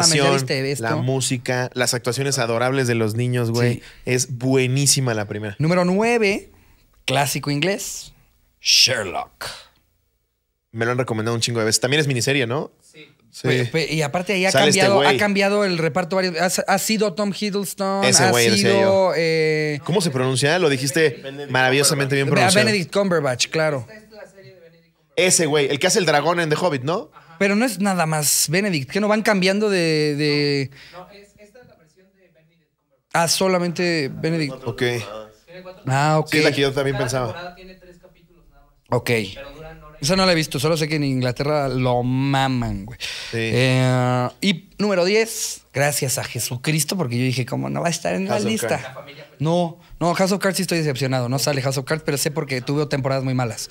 la música, las actuaciones adorables de los niños, güey. Es buenísima la primera. Número 9, clásico inglés, Sherlock. Me lo han recomendado un chingo de veces. También es miniserie, ¿no? Sí. y aparte ahí ha este cambiado, el reparto varios. Ha, sido Tom Hiddleston, Ese ha sido. Eh, ¿Cómo se pronuncia? Lo dijiste maravillosamente bien pronunciado. Benedict Cumberbatch, claro. Ese güey, el que hace el dragón en The Hobbit, ¿no? Pero no es nada más Benedict, que no van cambiando de. No, es, esta es la versión de Benedict. Ah, solamente Benedict. Ok. ah, ok. es la que yo también Cada pensaba. Tiene tres capítulos Ok. Pero Esa no la he visto, solo sé que en Inglaterra lo maman, güey. Sí. Eh, y número 10, gracias a Jesucristo, porque yo dije, ¿cómo no va a estar en la lista? Pues. no, no, House of Cards sí estoy decepcionado. No sale House of Cards, pero sé porque tuve temporadas muy malas.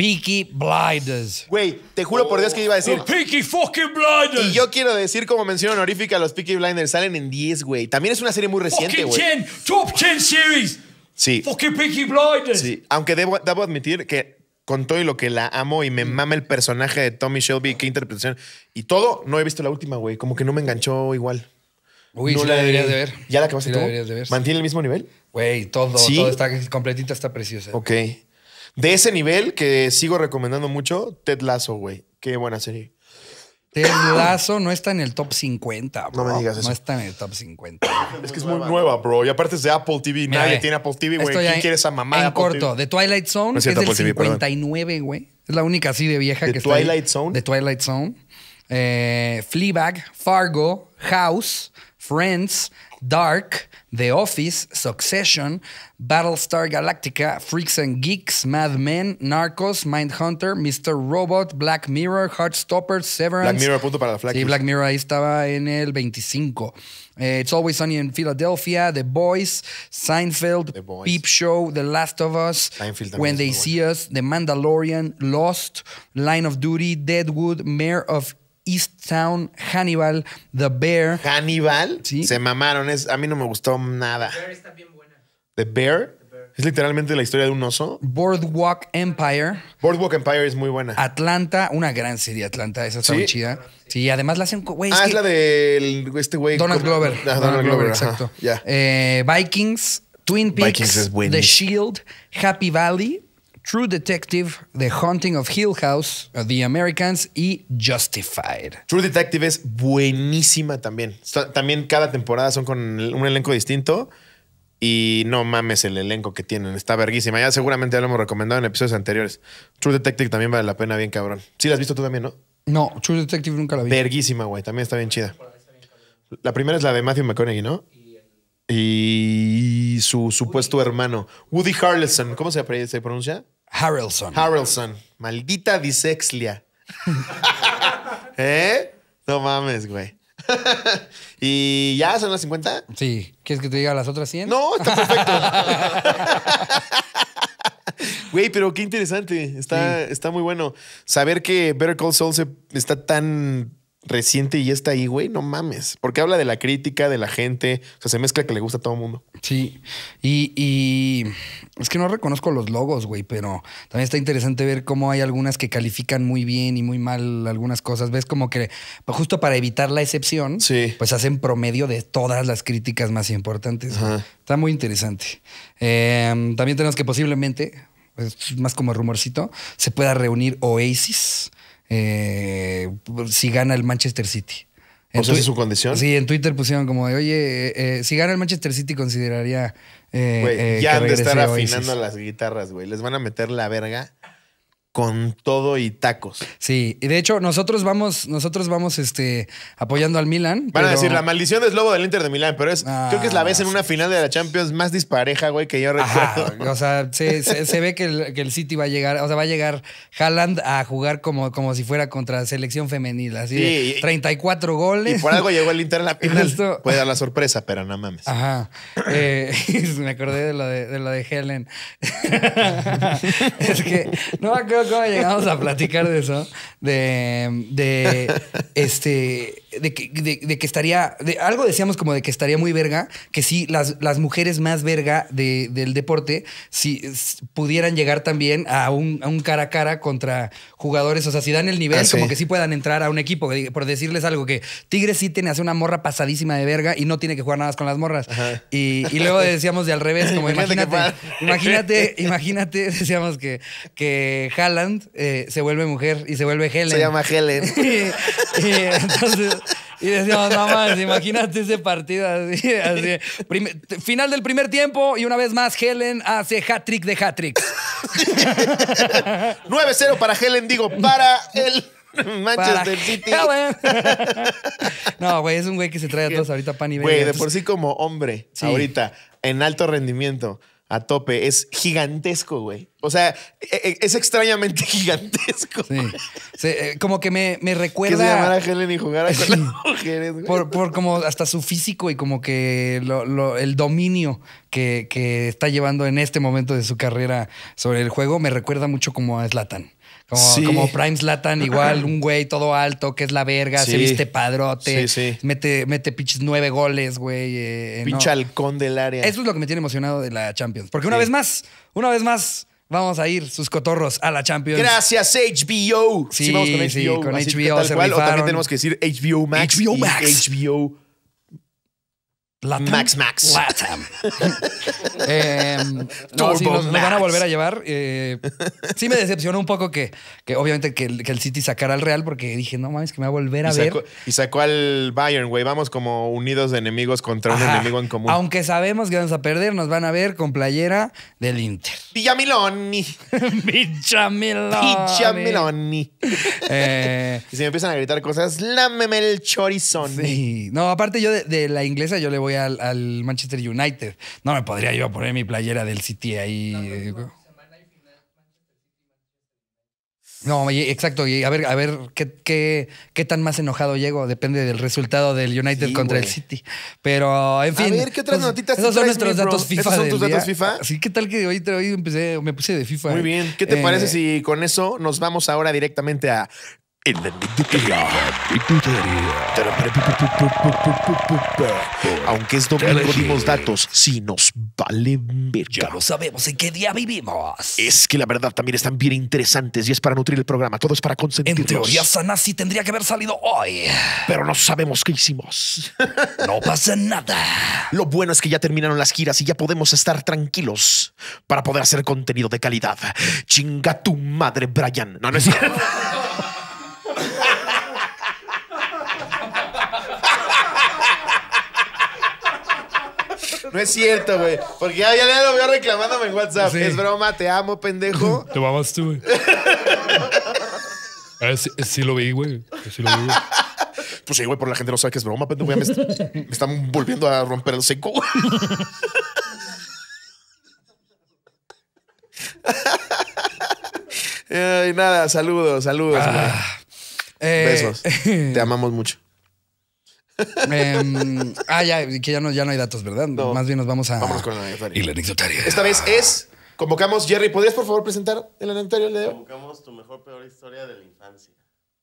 Peaky Blinders. Güey, te juro por Dios que iba a decir. Peaky fucking Blinders. Y yo quiero decir, como mención honorífica, los Peaky Blinders salen en 10, güey. También es una serie muy reciente, güey. Top 10 series. Sí. Fucking Peaky Blinders. Sí, aunque debo, admitir que con todo y lo que la amo y me mm. mama el personaje de Tommy Shelby, qué interpretación y todo, no he visto la última, güey. Como que no me enganchó igual. Uy, no la deberías de ver. ¿Ya la acabaste sí la deberías de ver. ¿Mantiene el mismo nivel? Güey, todo, ¿Sí? todo está completita, está preciosa. Ok. De ese nivel que sigo recomendando mucho, Ted Lasso, güey. Qué buena serie. Ted Lasso no está en el top 50, bro. No me digas eso. No está en el top 50. es que es muy nueva, bro. Y aparte es de Apple TV. Nadie eh, tiene Apple TV, güey. ¿Quién quiere esa mamada? En corto, The Twilight Zone es, el 59, güey. Es la única así de vieja que está. Twilight Zone. The Twilight Zone. Eh, Fleabag, Fargo, House, Friends, Dark, The Office, Succession, Battlestar Galactica, Freaks and Geeks, Mad Men, Narcos, Mindhunter, Mr. Robot, Black Mirror, Heartstopper, Severance. Black Mirror, punto para la flaca. Sí, Black Mirror ahí estaba en el 25. Eh, It's Always Sunny in Philadelphia, The Boys, Seinfeld, The Boys. Peep Show, The Last of Us, Seinfeld When They See Us, The Mandalorian, Lost, Line of Duty, Deadwood, Mayor of East Town, Hannibal, The Bear. ¿Hannibal? Sí. Se mamaron. a mí no me gustó nada. The Bear está bien buena. ¿The Bear? Es literalmente la historia de un oso. Boardwalk Empire. Boardwalk Empire es muy buena. Atlanta, una gran serie Atlanta, esa está muy chida. Sí, además la hacen. Wey, ah, es, la del de este güey. Donald Glover. Ah, Donald, Glover, exacto. Eh, Vikings, Twin Peaks, The Shield, Happy Valley. True Detective, The Haunting of Hill House, uh, The Americans y Justified. True Detective es buenísima también. También cada temporada son con un elenco distinto. Y no mames el elenco que tienen. Está verguísima. Ya seguramente ya lo hemos recomendado en episodios anteriores. True Detective también vale la pena, bien cabrón. Sí, la has visto tú también, ¿no? No, True Detective nunca la vi. Verguísima, güey. También está bien chida. La primera es la de Matthew McConaughey, ¿no? y su supuesto hermano, Woody Harrelson. ¿Cómo se, pronuncia? Harrelson. Harrelson. Maldita disexlia. ¿Eh? No mames, güey. ¿Y ya son las 50? Sí. ¿Quieres que te diga las otras 100? No, está perfecto. Güey, pero qué interesante. Está, está muy bueno saber que Better Call Saul se está tan reciente y está ahí, güey, no mames. Porque habla de la crítica, de la gente. O sea, se mezcla que le gusta a todo el mundo. Sí. Y, y, es que no reconozco los logos, güey, pero también está interesante ver cómo hay algunas que califican muy bien y muy mal algunas cosas. Ves como que justo para evitar la excepción, pues hacen promedio de todas las críticas más importantes. Está muy interesante. Em, también tenemos que posiblemente, más como rumorcito, se pueda reunir Oasis eh, si gana el Manchester City. Entonces es su condición? Sí, en Twitter pusieron como oye, eh, eh, si gana el Manchester City consideraría... Eh, ya han de estar afinando las guitarras, güey. Les van a meter la verga con todo y tacos. Sí, y de hecho nosotros vamos, nosotros vamos este, apoyando al Milan. Van a decir, la maldición es lobo del Inter de Milán, pero es, creo que es la ah, vez en una final de la Champions más dispareja, güey, que yo recuerdo. o sea, se, ve que el, que City va a llegar, o sea, va a llegar Haaland a jugar como, como si fuera contra selección femenil, así sí, 34 goles. Y por algo llegó el Inter a la final. Puede dar la sorpresa, pero no mames. Ajá. Eh, me acordé de lo de, de, lo de Helen. es que no me acuerdo cómo llegamos a platicar de eso. De, de este, de que, estaría, de, algo decíamos como de que estaría muy verga, que si las, las mujeres más verga del deporte, si pudieran llegar también a un, a un, cara a cara contra jugadores, o sea, si dan el nivel, ah, como que si puedan entrar a un equipo, por decirles algo, que Tigres sí tiene hace una morra pasadísima de verga y no tiene que jugar nada más con las morras. Y, luego decíamos de al revés, como imagínate, imagínate, imagínate, decíamos que, que Haaland eh, se vuelve mujer y se vuelve Helen. Se llama Helen. y entonces... Y decíamos, no más, imagínate ese partido así. así. final del primer tiempo y una vez más Helen hace hat-trick de hat-trick. 9-0 para Helen, digo, para el... Manchester City. Ah, no, güey, es un güey que se trae a todos ahorita pan y Güey, de por sí como hombre, ahorita, en alto rendimiento a tope. Es gigantesco, güey. O sea, e, e, es extrañamente gigantesco. Eh, como que me, recuerda. Que se llamara Helen y jugara con las mujeres, güey. Por, como hasta su físico y como que lo, lo, el dominio que, que, está llevando en este momento de su carrera sobre el juego me recuerda mucho como a Slatan. Como, Prime Slatan, igual, un güey todo alto, que es la verga, se viste padrote, mete, mete pinches nueve goles, güey. Eh, Pinche halcón del área. Eso es lo que me tiene emocionado de la Champions. Porque una vez más, una vez más, vamos a ir sus cotorros a la Champions. Gracias, HBO. Sí, vamos con HBO. Con HBO tal cual, o también tenemos que decir HBO Max. HBO Max. HBO Latam. Max Max. Latam. eh, no, van a volver a llevar. Eh, sí me decepcionó un poco que, obviamente que el, City sacara al Real porque dije, no mames, que me va a volver a ver. y sacó al Bayern, güey. Vamos como unidos de enemigos contra un enemigo en común. Aunque sabemos que vamos a perder, nos van a ver con playera del Inter. Villamiloni. Villamiloni. Villamiloni. Eh. y si me empiezan a gritar cosas, lámeme el chorizón. Sí. No, aparte yo de la inglesa yo le voy al, Manchester United. No me podría yo poner mi playera del City ahí. No, exacto. Y a ver, a ver qué, qué, tan más enojado llego. Depende del resultado del United contra el City. Pero, en fin. A ver, ¿qué otras notitas Esos son nuestros datos FIFA. son tus datos FIFA? Sí, ¿qué tal que hoy, hoy empecé, me puse de FIFA? Muy bien. ¿Qué te parece eh, si con eso nos vamos ahora directamente a en la Aunque es domingo, dimos datos. Si nos vale ver Ya no sabemos en qué día vivimos. Es que la verdad también están bien interesantes y es para nutrir el programa. Todo es para consentirnos. En teoría, Sanasi tendría que haber salido hoy. Pero no sabemos qué hicimos. No pasa nada. Lo bueno es que ya terminaron las giras y ya podemos estar tranquilos para poder hacer contenido de calidad. Chinga tu madre, Brian. No, no es cierto. No es cierto, güey. Porque ya, ya, lo veo reclamándome en WhatsApp. Es broma, te amo, pendejo. Te vamos tú, güey. sí, sí lo vi, güey. Sí lo vi, Pues sí, güey, por la gente no sabe que es broma, pendejo. me, están volviendo a romper el seco, nada, saludos, saludos. Ah, eh, Besos. te amamos mucho. Em, ah, ya, que ya no, ya no hay datos, ¿verdad? Más bien nos vamos a. la Esta vez es. Convocamos, Jerry, ¿podrías por favor presentar el anecdotario Leo? Convocamos tu mejor peor historia de la infancia.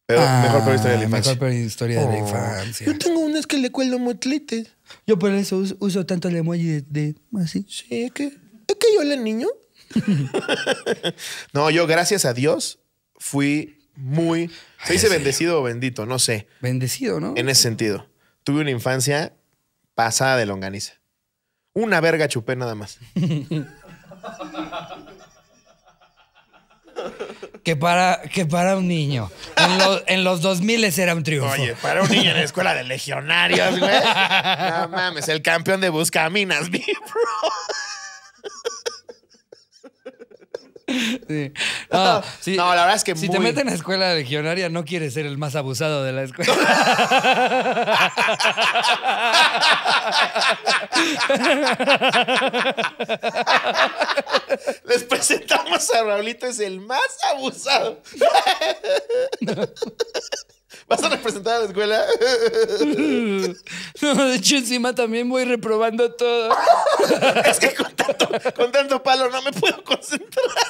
Ah, mejor peor historia de la infancia. Mejor peor historia de la oh. infancia. Yo tengo unas que le cuelgo motlites. Yo por eso uso, tanto el emoji de, así. Sí, es que, es que yo era niño. no, yo gracias a Dios fui muy... Se dice bendecido o bendito, no sé. Bendecido, ¿no? En ese sentido tuve una infancia pasada de longaniza. Una verga chupé nada más. que para, que para un niño. En, los 2000 era un triunfo. Oye, para un niño en la escuela de legionarios, güey. No mames, el campeón de Buscaminas, mi bro. Ah, no, la verdad es que si te meten a escuela legionaria no quieres ser el más abusado de la escuela. Les presentamos a Raulito es el más abusado. ¿Vas a representar a la escuela? No, de hecho, encima también voy reprobando todo. es que con tanto, con palo no me puedo concentrar.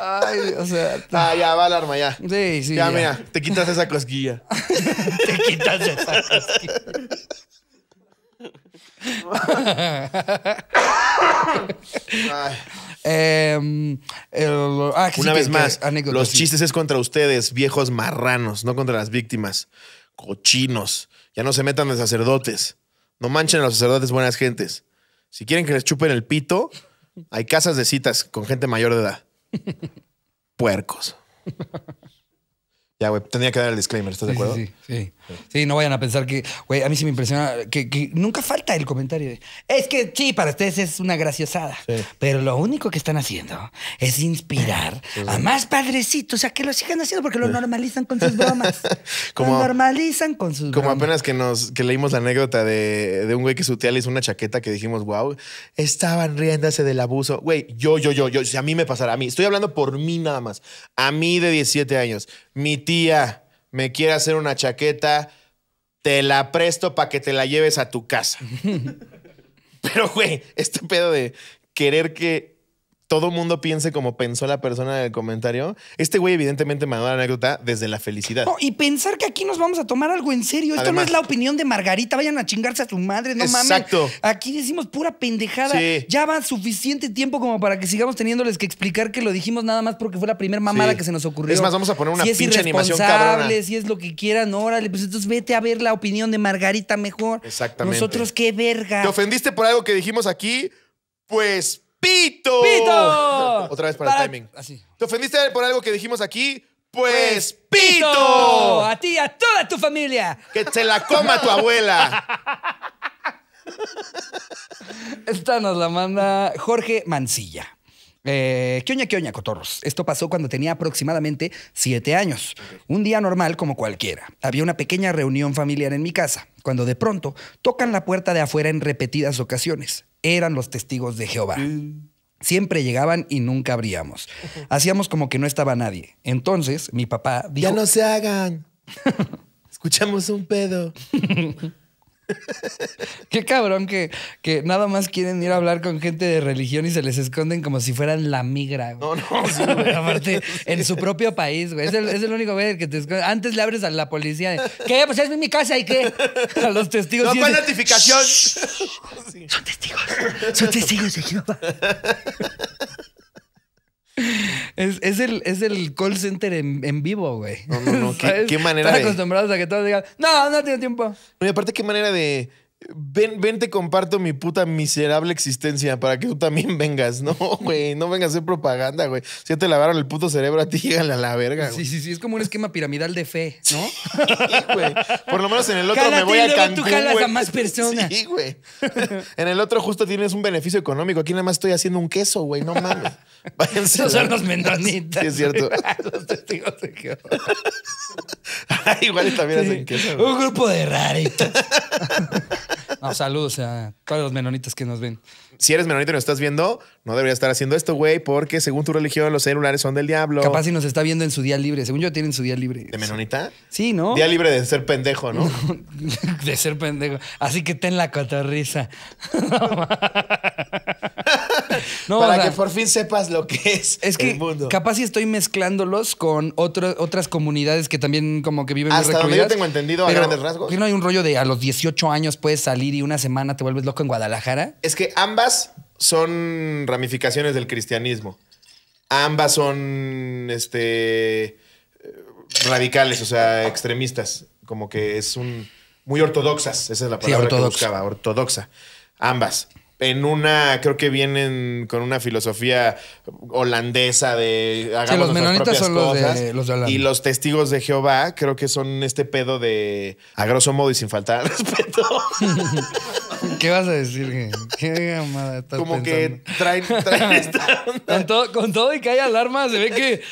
Ay, o sea. Ah, ya, va arma, ya. Sí, sí. Ya, ya. mira, te quitas esa cosquilla. te quitas esa cosquilla. Ay. Em, ah, Una vez más, los chistes es contra ustedes, viejos marranos, no contra las víctimas. Cochinos. Ya no se metan de sacerdotes. No manchen a los sacerdotes buenas gentes. Si quieren que les chupen el pito, hay casas de citas con gente mayor de edad. Puercos. Ya, güey, tenía que dar el disclaimer, ¿estás de acuerdo? Sí, sí, sí, no vayan a pensar que, güey, a mí sí me impresiona que, nunca falta el comentario es que sí, para ustedes es una graciosada, pero lo único que están haciendo es inspirar a más padrecitos sea, que lo sigan haciendo porque lo normalizan con sus bromas. lo normalizan con sus como Como apenas que nos que leímos la anécdota de, un güey que su tía le hizo una chaqueta que dijimos, wow, estaban riéndose del abuso. Güey, yo, yo, yo, yo, si a mí me pasara, a mí, estoy hablando por mí nada más, a mí de 17 años, mi tía me quiere hacer una chaqueta, te la presto para que te la lleves a tu casa. Pero, güey, este pedo de querer que todo mundo piense como pensó la persona del comentario. Este güey, evidentemente, mandó la anécdota desde la felicidad. No, y pensar que aquí nos vamos a tomar algo en serio. Esto no es la opinión de Margarita. Vayan a chingarse a su madre, no mames. Exacto. Aquí decimos pura pendejada. Ya va suficiente tiempo como para que sigamos teniéndoles que explicar que lo dijimos nada más porque fue la primera mamada que se nos ocurrió. Es más, vamos a poner una pinche animación cabrona. Si es lo que quieran, órale. Pues entonces vete a ver la opinión de Margarita mejor. Exactamente. Nosotros qué verga. ¿Te ofendiste por algo que dijimos aquí? Pues ¡Pito! ¡Pito! Otra vez para, el timing. así. ¿Te ofendiste por algo que dijimos aquí? Pues, pues ¡pito! A ti, a toda tu familia. Que se la coma tu abuela. Esta nos la manda Jorge Mancilla. Eh, ¿Qué oña, qué oña, cotorros? Esto pasó cuando tenía aproximadamente siete años. Un día normal como cualquiera. Había una pequeña reunión familiar en mi casa, cuando de pronto tocan la puerta de afuera en repetidas ocasiones. Eran los testigos de Jehová. Mm. Siempre llegaban y nunca abríamos. Hacíamos como que no estaba nadie. Entonces mi papá dijo... Ya no se hagan. Escuchamos un pedo. Qué cabrón que, que nada más quieren ir a hablar con gente de religión y se les esconden como si fueran la migra. No, no. Sí, aparte, en su propio país, güey. Es el, es el único güey que te esconde. Antes le abres a la policía. ¿Qué? Pues es mi casa y qué. A los testigos. No, fue notificación. Son testigos. Son testigos de Jehová. Es, es, el, es el call center en, en vivo, güey. No, no, no. ¿Qué, manera Están acostumbrados a que todos digan, no, no tengo tiempo. y aparte, qué manera de Ven, ven, te comparto mi puta miserable existencia para que tú también vengas. No, güey, no vengas a hacer propaganda, güey. Si ya te lavaron el puto cerebro a ti, llegan a la verga, güey. Sí, sí, sí, es como un esquema piramidal de fe, ¿no? Sí, güey. Por lo menos en el otro me voy a cantar. tú calas a más personas. Sí, güey. En el otro justo tienes un beneficio económico. Aquí nada más estoy haciendo un queso, güey. No mames. Váyanse. Esos son los mendonitas. Sí, es cierto. Igual también hacen queso. Güey. Un grupo de raritos. saludos a todos los menonitas que nos ven. Si eres menonita y nos estás viendo, no deberías estar haciendo esto, güey, porque según tu religión, los celulares son del diablo. Capaz si nos está viendo en su día libre. Según yo, tienen su día libre. ¿De menonita? Sí, ¿no? Día libre de ser pendejo, ¿no? de ser pendejo. Así que ten la cotorriza. para que por fin sepas lo que es, es que Capaz si estoy mezclándolos con otras comunidades que también como que viven Hasta donde yo tengo entendido a grandes rasgos. no hay un rollo de a los 18 años puedes salir y una semana te vuelves loco en Guadalajara? Es que ambas son ramificaciones del cristianismo. Ambas son este radicales, o sea, extremistas, como que es un muy ortodoxas, esa es la palabra que buscaba, ortodoxa. Ambas en una, creo que vienen con una filosofía holandesa de son Los de, y los testigos de Jehová creo que son este pedo de, a grosso modo y sin faltar respeto, ¿Qué vas a decir? ¿Qué llamada Como que traen, esta onda. Con, todo, y que hay alarma, se ve que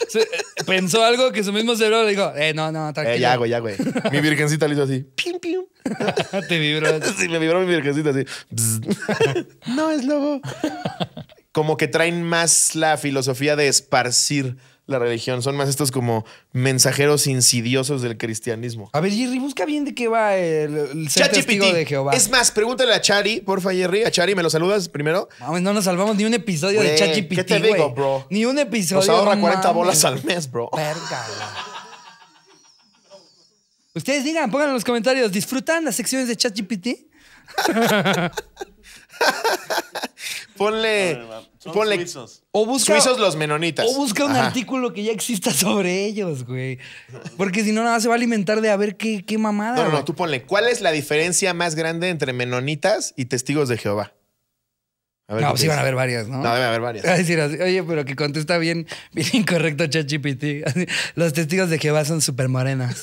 pensó algo que su mismo cerebro le dijo, eh, no, no, eh, tranquilo. Eh, ya, güey, ya, güey. Mi virgencita le hizo así, Pim, pium. Te vibró. Sí, me vibró mi virgencita así. no, es lobo. Como que traen más la filosofía de esparcir la religión, son más estos como mensajeros insidiosos del cristianismo. A ver, Jerry, busca bien de qué va el, el de Jehová. Es más, pregúntale a Chari, porfa, Jerry. A Chari, ¿me lo saludas primero? no nos salvamos ni un episodio de ChatGPT, ¿Qué te digo, bro? Ni un episodio. Nos ahorra 40 bolas al mes, bro. Pérgala. Ustedes digan, pongan en los comentarios, ¿disfrutan las secciones de ChatGPT? Ponle... O busca, los menonitas. O busca un artículo que ya exista sobre ellos, güey. Porque si no, nada más se va a alimentar de a ver qué, qué mamada. No, no, tú ponle. ¿Cuál es la diferencia más grande entre menonitas y testigos de Jehová? A ver no, pues sí van a haber varias, ¿no? No, debe haber varias. A decir así, oye, pero que contesta bien, bien incorrecto ChatGPT. Los testigos de Jehová son súper morenas.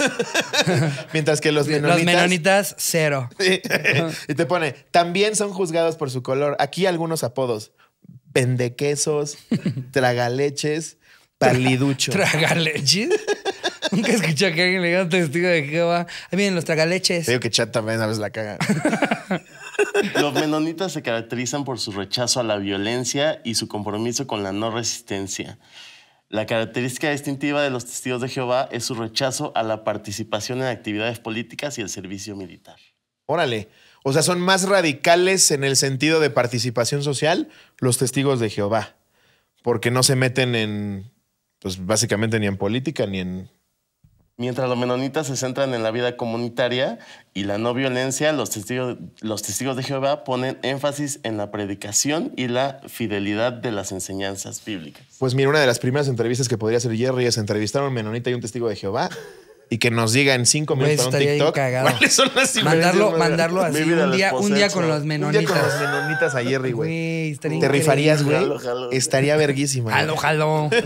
Mientras que los menonitas... Los menonitas, cero. y te pone, también son juzgados por su color. Aquí algunos apodos pendequesos, tragaleches, paliducho. ¿Tragaleches? Nunca escuché que alguien le diga un testigo de Jehová. Ahí vienen los tragaleches. Veo que chat también a veces la caga. Los menonitas se caracterizan por su rechazo a la violencia y su compromiso con la no resistencia. La característica distintiva de los testigos de Jehová es su rechazo a la participación en actividades políticas y el servicio militar. Órale. O sea, son más radicales en el sentido de participación social los testigos de Jehová, porque no se meten en, pues básicamente ni en política ni en... Mientras los menonitas se centran en la vida comunitaria y la no violencia, los testigos, los testigos de Jehová ponen énfasis en la predicación y la fidelidad de las enseñanzas bíblicas. Pues mira, una de las primeras entrevistas que podría hacer Jerry es entrevistar a un menonita y un testigo de Jehová y que nos diga en cinco minutos un TikTok cuáles son las Mandarlo, mandarlo así un día, un día, con los menonitas. Un día con los menonitas a Jerry, güey. Te rifarías, güey. Estaría verguísima. Jalo, jalo.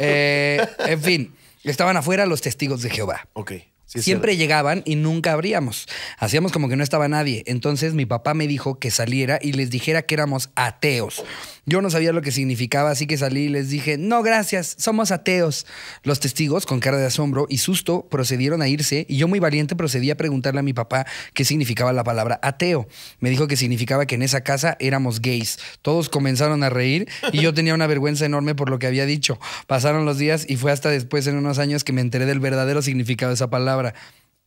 Eh, en fin, estaban afuera los testigos de Jehová. Ok. Siempre llegaban y nunca abríamos. Hacíamos como que no estaba nadie. Entonces mi papá me dijo que saliera y les dijera que éramos ateos. Yo no sabía lo que significaba, así que salí y les dije, no, gracias, somos ateos. Los testigos, con cara de asombro y susto, procedieron a irse y yo muy valiente procedí a preguntarle a mi papá qué significaba la palabra ateo. Me dijo que significaba que en esa casa éramos gays. Todos comenzaron a reír y yo tenía una vergüenza enorme por lo que había dicho. Pasaron los días y fue hasta después, en unos años, que me enteré del verdadero significado de esa palabra. palabra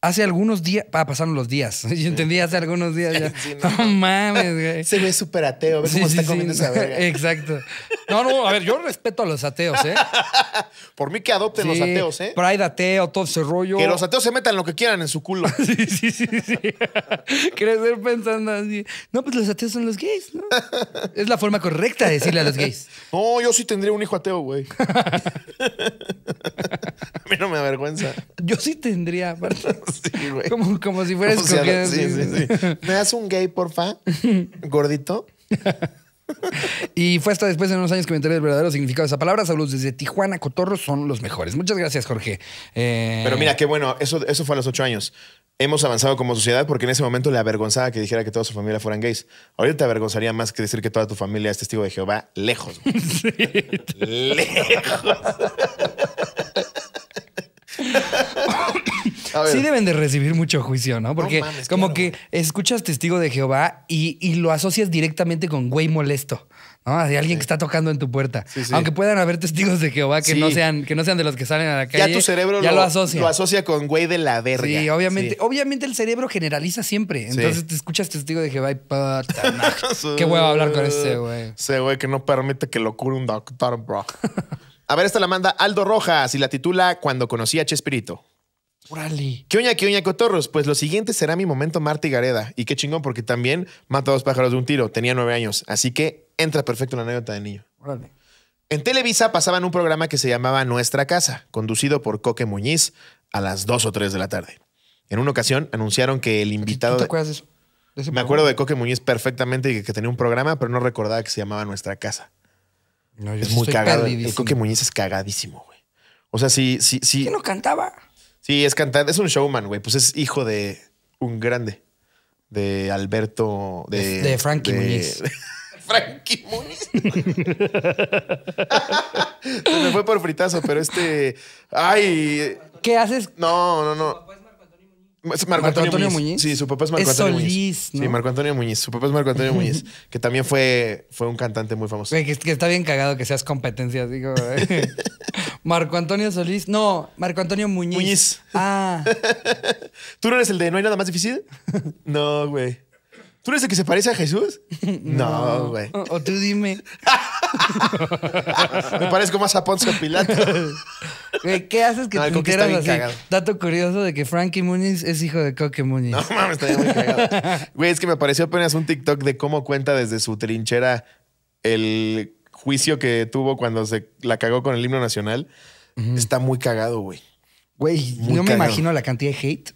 Hace algunos días, ah, pasaron los días. Yo entendí hace algunos días ya. no, mames, güey. Se ve súper ateo, a ver cómo está comiendo esa verga. Exacto. No, no, a ver, yo respeto a los ateos, ¿eh? Por mí que adopten los ateos, ¿eh? Pride ateo, todo ese rollo. Que los ateos se metan lo que quieran en su culo. sí, sí, sí, sí. Crecer pensando así. No, pues los ateos son los gays, ¿no? es la forma correcta de decirle a los gays. No, yo sí tendría un hijo ateo, güey. a mí no me avergüenza. Yo sí tendría, aparte. Como, si fueras ¿Me das un gay, porfa? Gordito. y fue hasta después de unos años que me enteré del verdadero significado de esa palabra. Saludos desde Tijuana, Cotorros son los mejores. Muchas gracias, Jorge. Eh, Pero mira, qué bueno, eso, eso fue a los ocho años. Hemos avanzado como sociedad porque en ese momento le avergonzaba que dijera que toda su familia fueran gays. Ahorita te avergonzaría más que decir que toda tu familia es testigo de Jehová lejos. lejos. sí deben de recibir mucho juicio, ¿no? Porque como que escuchas testigo de Jehová y, lo asocias directamente con güey molesto. ¿no? De alguien que está tocando en tu puerta. Aunque puedan haber testigos de Jehová que, no sean, que no sean de los que salen a la calle. Ya tu cerebro lo, asocia. con güey de la verga. Sí, obviamente. Obviamente el cerebro generaliza siempre. Entonces te escuchas testigo de Jehová y Qué huevo hablar con ese güey. Ese güey que no permite que lo cure un doctor, bro. a ver, esta la manda Aldo Rojas y la titula Cuando conocí a Chespirito. Órale. ¿Qué oña, qué oña, cotorros? Pues lo siguiente será mi momento Marta y Gareda. Y qué chingón, porque también mata dos pájaros de un tiro. Tenía nueve años. Así que entra perfecto la anécdota de niño. Órale. En Televisa pasaban un programa que se llamaba Nuestra Casa, conducido por Coque Muñiz a las dos o tres de la tarde. En una ocasión anunciaron que el invitado... te acuerdas de eso? me acuerdo de Coque Muñiz perfectamente y que tenía un programa, pero no recordaba que se llamaba Nuestra Casa. es muy cagado. El Coque Muñiz es cagadísimo, güey. O sea, si sí, sí. ¿Qué no cantaba? Sí, es cantante, es un showman, güey. Pues es hijo de un grande, de Alberto, de, de Frankie Frankie Muniz. Se me fue por fritazo, pero este. Ay. ¿Qué haces? No, no, no. Marco, Antonio, Muñiz. Sí, su papá es Marco es Antonio Solís, ¿no? Sí, Marco Antonio Muñiz. Su papá es Marco Antonio Muñiz, que también fue, fue un cantante muy famoso. Que, que está bien cagado que seas competencia, digo. Marco Antonio Solís. No, Marco Antonio Muñiz. Muñiz. Ah. ¿Tú no eres el de No hay nada más difícil? No, güey. ¿Tú eres el que se parece a Jesús? No, güey. O, tú dime. Me parezco más a Poncio Pilato. Güey, ¿qué haces que te Dato curioso de que Frankie Muniz es hijo de Coque Muniz. No mames, está muy cagado. Güey, es que me apareció apenas un TikTok de cómo cuenta desde su trinchera el juicio que tuvo cuando se la cagó con el himno nacional. Está muy cagado, güey. Güey, yo no me imagino la cantidad de hate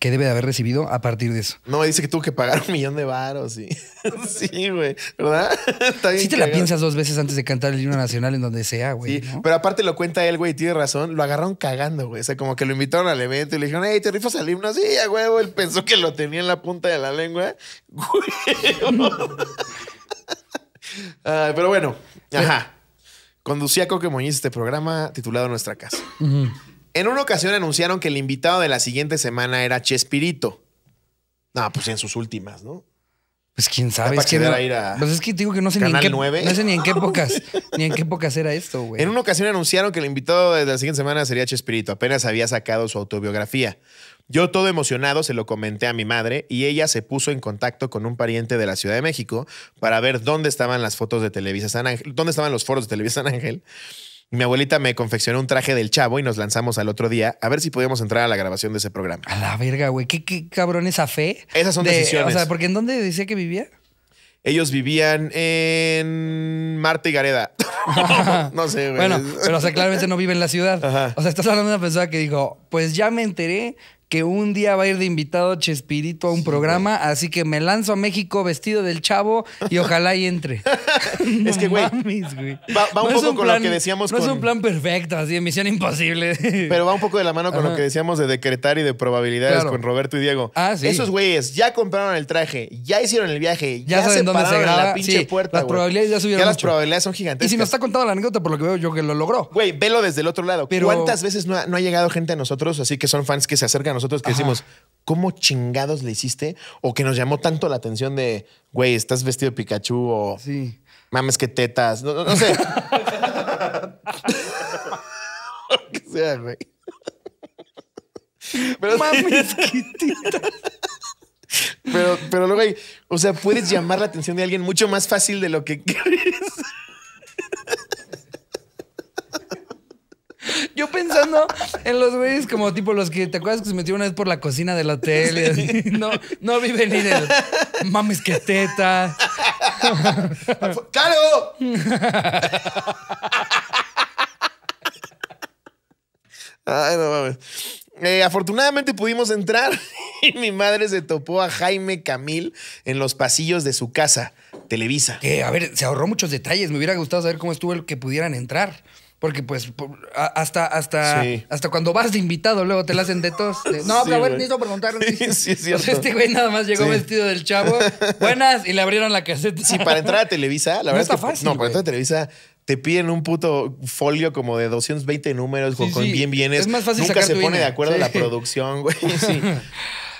que debe de haber recibido a partir de eso. No, dice que tuvo que pagar un millón de varos y... sí, güey, ¿verdad? sí te la piensas dos veces antes de cantar el himno nacional en donde sea, güey. Sí, pero aparte lo cuenta él, güey, y tiene razón, lo agarraron cagando, güey. O sea, como que lo invitaron al evento y le dijeron, hey, ¿te rifas al himno? Sí, a güey. él pensó que lo tenía en la punta de la lengua. Güey. Ah, pero bueno, ajá. Conducía Coque Moñiz este programa titulado Nuestra Casa. Ajá. En una ocasión anunciaron que el invitado de la siguiente semana era Chespirito. No, pues en sus últimas, ¿no? Pues quién sabe. Pues es que no, pues es digo que no sé, ni en, qué, ni en qué épocas, ni en qué épocas era esto, güey. En una ocasión anunciaron que el invitado de la siguiente semana sería Chespirito. Apenas había sacado su autobiografía. Yo todo emocionado se lo comenté a mi madre y ella se puso en contacto con un pariente de la Ciudad de México para ver dónde estaban las fotos de Televisa San Ángel, dónde estaban los foros de Televisa San Ángel mi abuelita me confeccionó un traje del chavo y nos lanzamos al otro día a ver si podíamos entrar a la grabación de ese programa. A la verga, güey. ¿Qué, qué cabrón esa fe? Esas son decisiones. O sea, porque ¿en dónde decía que vivía? Ellos vivían en Marte y Gareda. no sé, güey. Bueno, pero o sea, claramente no vive en la ciudad. O sea, estás hablando de una persona que dijo, pues ya me enteré que un día va a ir de invitado Chespirito a un programa, así que me lanzo a México vestido del chavo y ojalá y entre. es que, güey, va, un poco con lo que decíamos. No es un plan perfecto, así misión imposible. Pero va un poco de la mano con lo que decíamos de decretar y de probabilidades con Roberto y Diego. Ah, sí. Esos güeyes ya compraron el traje, ya hicieron el viaje, ya, se pararon la pinche puerta, Las probabilidades ya subieron. Ya las probabilidades son gigantescas. Y si nos está contando la anécdota, por lo que veo yo que lo logró. Güey, velo desde el otro lado. ¿Cuántas veces no ha, no ha llegado gente a nosotros así que son fans que se acercan a nosotros? nosotros que decimos, ¿cómo chingados le hiciste? O que nos llamó tanto la atención de, güey, estás vestido de Pikachu o sí. mames que tetas. No, no, sé. que sea, güey. Pero, mames Pero, pero luego hay, o sea, puedes llamar la atención de alguien mucho más fácil de lo que crees. Yo pensando en los güeyes como tipo los que te acuerdas que se metieron una vez por la cocina del hotel. no, no vi venir el mames que teta. ¡Claro! Eh, afortunadamente pudimos entrar y mi madre se topó a Jaime Camil en los pasillos de su casa, Televisa. Que, a ver, se ahorró muchos detalles. Me hubiera gustado saber cómo estuvo el que pudieran entrar. Porque pues hasta, hasta, hasta cuando vas de invitado luego te la hacen de todos no, sí, pero bueno, necesito preguntar. Sí, sí, es este güey nada más llegó vestido del chavo. Buenas, y le abrieron la caseta. Sí, para entrar a Televisa, la no verdad es que, fácil, No, para entrar a Televisa te piden un puto folio como de 220 números con, con bien bienes. Es más fácil Nunca se pone de acuerdo la producción, güey. Sí.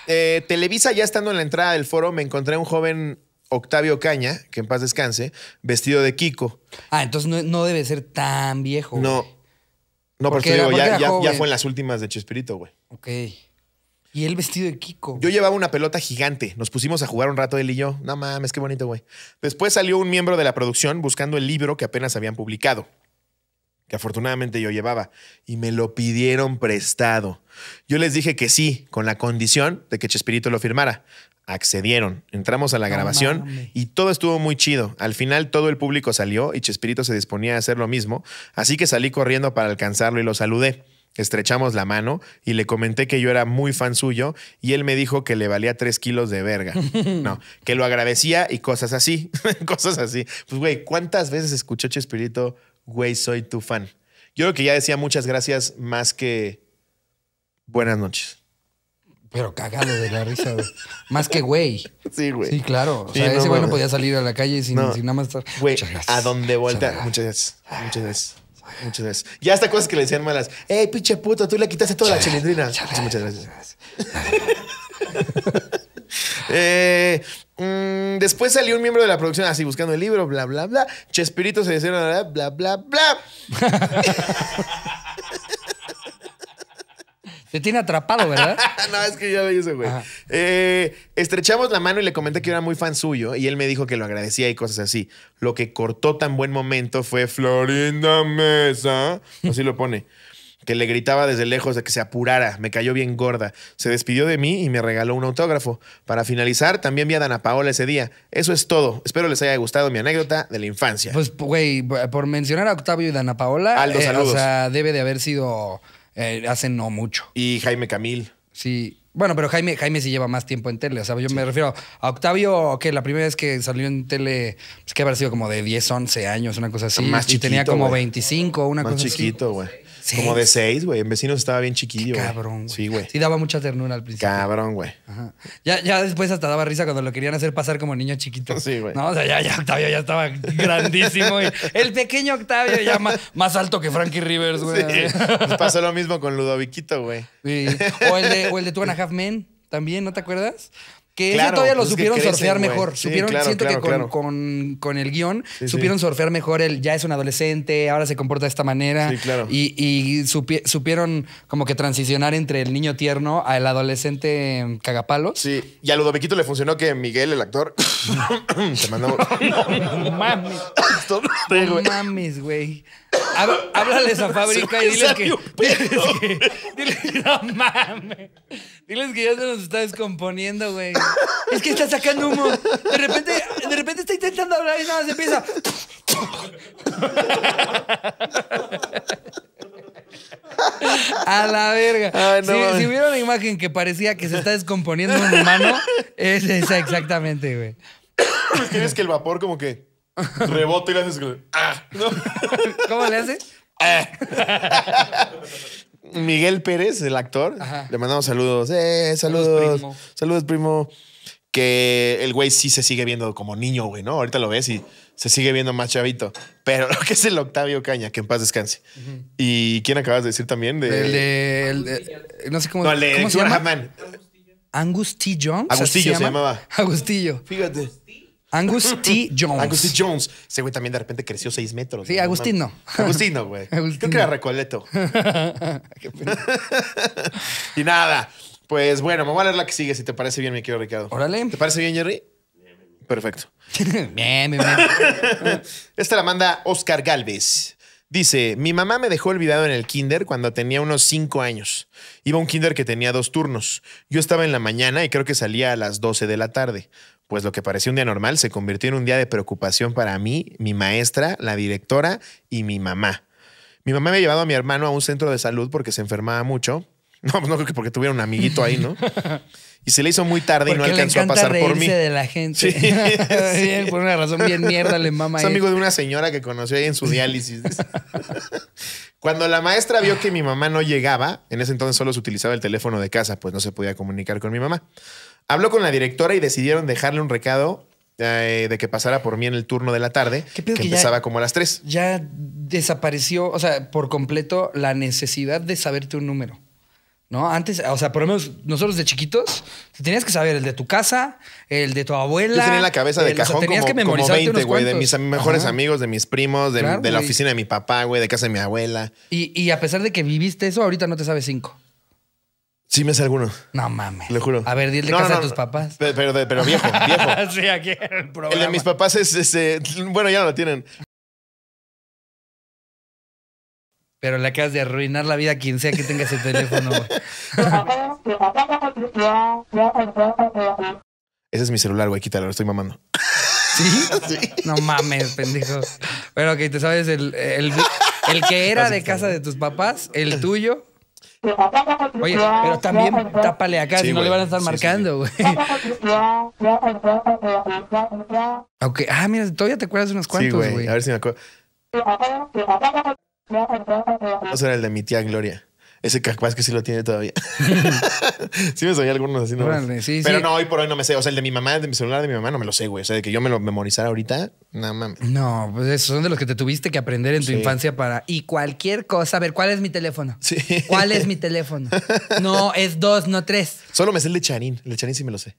Eh, Televisa, ya estando en la entrada del foro, me encontré un joven Octavio Caña, que en paz descanse, vestido de Kiko. Ah, entonces no, debe ser tan viejo. No. No, porque, ya, ya, fue en las últimas de Chespirito, güey. Ok. Y él vestido de Kiko. Yo llevaba una pelota gigante. Nos pusimos a jugar un rato él y yo. No mames, qué bonito, güey. Después salió un miembro de la producción buscando el libro que apenas habían publicado que afortunadamente yo llevaba, y me lo pidieron prestado. Yo les dije que sí, con la condición de que Chespirito lo firmara. Accedieron, entramos a la grabación y todo estuvo muy chido. Al final todo el público salió y Chespirito se disponía a hacer lo mismo, así que salí corriendo para alcanzarlo y lo saludé. Estrechamos la mano y le comenté que yo era muy fan suyo y él me dijo que le valía tres kilos de verga. No, que lo agradecía y cosas así, cosas así. Pues güey, ¿cuántas veces escuchó Chespirito güey, soy tu fan. Yo creo que ya decía muchas gracias más que buenas noches. Pero cagado de la risa, güey. Más que güey. Sí, güey. Sí, claro. O sea, ese güey no podía salir a la calle sin, sin nada más estar. Güey, a donde vuelta. Muchas gracias. Muchas gracias. Muchas gracias. Ya hasta cosas que le decían malas. ¡Ey, pinche puto! Tú le quitaste toda la chilindrina. Muchas gracias. eh, Mm, después salió un miembro de la producción así buscando el libro, bla, bla, bla. Chespirito se decía, bla, bla, bla. se tiene atrapado, ¿verdad? no, es que ya lo hice, güey. Eh, estrechamos la mano y le comenté que era muy fan suyo y él me dijo que lo agradecía y cosas así. Lo que cortó tan buen momento fue Florinda Mesa. Así lo pone que le gritaba desde lejos de que se apurara, me cayó bien gorda. Se despidió de mí y me regaló un autógrafo. Para finalizar, también vi a Dana Paola ese día. Eso es todo. Espero les haya gustado mi anécdota de la infancia. Pues, güey, por mencionar a Octavio y Dana Paola, Aldo, eh, saludos. o sea, debe de haber sido eh, hace no mucho. Y Jaime Camil. Sí. Bueno, pero Jaime, Jaime sí lleva más tiempo en tele. O sea, yo me refiero a Octavio, que la primera vez que salió en tele, pues que habrá sido como de 10, 11 años, una cosa así. Más y tenía como 25, una cosa así. Más chiquito, güey. Como de seis, güey. En vecinos estaba bien chiquillo. cabrón, güey. Sí, güey. Sí, daba mucha ternura al principio. Cabrón, güey. Ya, ya después hasta daba risa cuando lo querían hacer pasar como niño chiquito. Sí, güey. No, o sea, ya, Octavio ya estaba grandísimo. el pequeño Octavio ya más, alto que Frankie Rivers, güey. Sí. pasó lo mismo con Ludoviquito, güey. Sí. O el de, o el de Two and a Half Men también, ¿no te acuerdas? Que ellos todavía lo supieron surfear mejor. supieron, siento que con, con, el guión supieron surfear mejor el ya es un adolescente, ahora se comporta de esta manera. Y, y supieron como que transicionar entre el niño tierno al adolescente em, cagapalos Sí, y a Ludoviquito le funcionó que Miguel, el actor, se mandó no, mames. mames, güey háblales a fábrica y diles que, diles que, No mames. Diles que ya se nos está descomponiendo, güey. Es que está sacando humo. De repente, de repente está intentando hablar y nada más empieza. A la verga. si, hubiera una imagen que parecía que se está descomponiendo un humano, es esa exactamente, güey. Pues es que el vapor como que Rebota y le haces. Ah", ¿Cómo le hace? Ah. Miguel Pérez, el actor, le mandamos saludos. Eh, saludos. Saludos primo. Que el güey sí se sigue viendo como niño, güey, ¿no? Ahorita lo ves y se sigue viendo más chavito. Pero lo que es el Octavio Caña, que en paz descanse. ¿Y quién acabas de decir también? De... El de. no sé cómo, se llama. Angustillo. Angustillo, se, llamaba. Fíjate. Angus Jones. Angus Jones. Ese güey también de repente creció seis metros. Sí, Agustino. Agustino, güey. Yo Creo que era Recoleto. y nada. Pues bueno, me voy a leer la que sigue, si te parece bien, mi querido Ricardo. Órale. ¿Te parece bien, Jerry? Perfecto. bien, bien, Esta la manda Oscar Galvez. Dice, mi mamá me dejó olvidado en el kinder cuando tenía unos cinco años. Iba a un kinder que tenía dos turnos. Yo estaba en la mañana y creo que salía a las 12 de la tarde pues lo que parecía un día normal se convirtió en un día de preocupación para mí, mi maestra, la directora y mi mamá. Mi mamá me ha llevado a mi hermano a un centro de salud porque se enfermaba mucho. No, pues, no creo que porque tuviera un amiguito ahí, ¿no? y se le hizo muy tarde y no alcanzó a pasar por mí. de la gente. Sí, por una razón bien mierda le mama. Es amigo de una señora que conoció ahí en su diálisis. Cuando la maestra vio que mi mamá no llegaba, en ese entonces solo se utilizaba el teléfono de casa, pues no se podía comunicar con mi mamá. Habló con la directora y decidieron dejarle un recado eh, de que pasara por mí en el turno de la tarde, que, empezaba como a las tres. Ya desapareció, o sea, por completo la necesidad de saberte un número. ¿No? Antes, o sea, por lo menos nosotros de chiquitos, tenías que saber el de tu casa, el de tu abuela. Yo la cabeza de cajón tenías como, que 20, güey, de mis mejores amigos, de mis primos, de, la oficina de mi papá, güey, de casa de mi abuela. Y, a pesar de que viviste eso, ahorita no te sabes cinco. Sí, me sé alguno. No mames. Le juro. A ver, dile casa de tus papás. Pero, viejo, viejo. sí, aquí el problema. El de mis papás es, este, bueno, ya no lo tienen. Pero le acabas de arruinar la vida a quien sea que tenga ese teléfono, güey. Ese es mi celular, güey, quítalo, lo estoy mamando. ¿Sí? ¿Sí? No mames, pendejos. Pero ok, te sabes el, el, que era de casa de tus papás, el tuyo. Oye, pero también tápale acá, si no le van a estar marcando, güey. ok, ah, mira, todavía te acuerdas unos cuantos, güey. A ver si me acuerdo. No será el de mi tía Gloria. Ese capaz que sí lo tiene todavía. sí me sabía algunos así, ¿no? Pero no, hoy por hoy no me sé. O sea, el de mi mamá, el de mi celular de mi mamá, no me lo sé, güey. O sea, de que yo me lo memorizara ahorita, no mames. No, pues esos son de los que te tuviste que aprender en tu infancia para... Y cualquier cosa, a ver, ¿cuál es mi teléfono? ¿Cuál es mi teléfono? no, es dos, no tres. Solo me sé el de Charín. El de Charín sí me lo sé.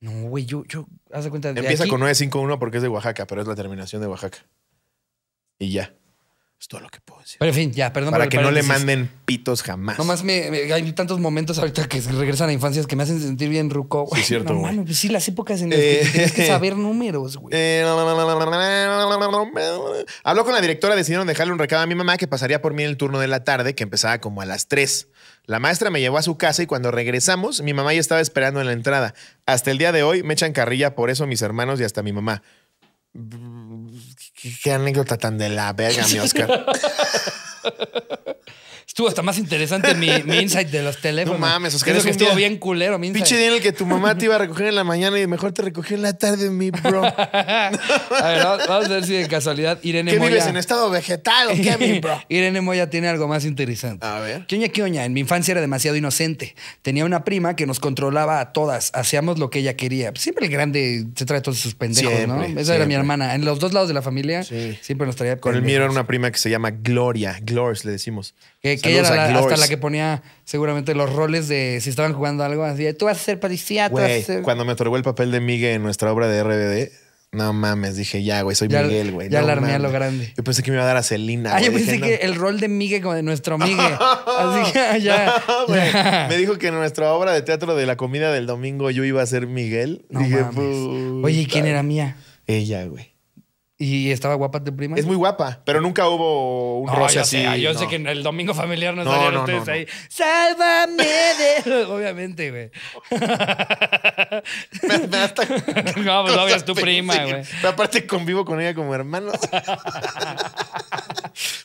No, güey, yo, yo, haz de cuenta. De Empieza con 951 porque es de Oaxaca, pero es la terminación de Oaxaca. Y ya. Es todo lo que puedo decir. Pero en fin, ya, perdón. Para que no le manden pitos jamás. Nomás más hay tantos momentos ahorita que regresan a infancias que me hacen sentir bien ruco. es cierto, pues sí, las épocas en las que eh. tienes que saber números, güey. Eh. Habló con la directora, decidieron dejarle un recado a mi mamá que pasaría por mí en el turno de la tarde, que empezaba como a las 3. La maestra me llevó a su casa y cuando regresamos, mi mamá ya estaba esperando en la entrada. Hasta el día de hoy me echan carrilla por eso mis hermanos y hasta mi mamá qué, anécdota tan de la verga, mi Oscar. Estuvo hasta más interesante mi, insight de los teléfonos. No mames, Es que estuvo bien culero, mi insight. Pinche día el que tu mamá te iba a recoger en la mañana y mejor te recogió en la tarde, mi bro. a ver, vamos a ver si de casualidad Irene Moya. ¿Qué vives en estado vegetal o qué, mi bro? Irene Moya tiene algo más interesante. A ver. Kioña Kioña, en mi infancia era demasiado inocente. Tenía una prima que nos controlaba a todas. Hacíamos lo que ella quería. Siempre el grande se trae todos sus pendejos, ¿no? Esa era mi hermana. En los dos lados de la familia siempre nos traía. Con el mío era una prima que se llama Gloria. Glores, le decimos ella era hasta la que ponía seguramente los roles de si estaban jugando algo así. Tú vas a ser Patricia, Cuando me otorgó el papel de Miguel en nuestra obra de RBD, no mames, dije, ya, güey, soy Miguel, güey. Ya la armé a lo grande. Yo pensé que me iba a dar a Celina. Ah, yo pensé que el rol de Miguel como de nuestro Miguel. Así que ya, Me dijo que en nuestra obra de teatro de la comida del domingo yo iba a ser Miguel. dije, mames. Oye, ¿y quién era mía? Ella, güey. ¿Y estaba guapa tu prima? Es muy guapa, pero nunca hubo un roce así. yo sé que en el domingo familiar no, salieron ustedes ahí. ¡Sálvame de! Obviamente, güey. me, pues, no, es tu prima, güey. Pero aparte convivo con ella como hermanos.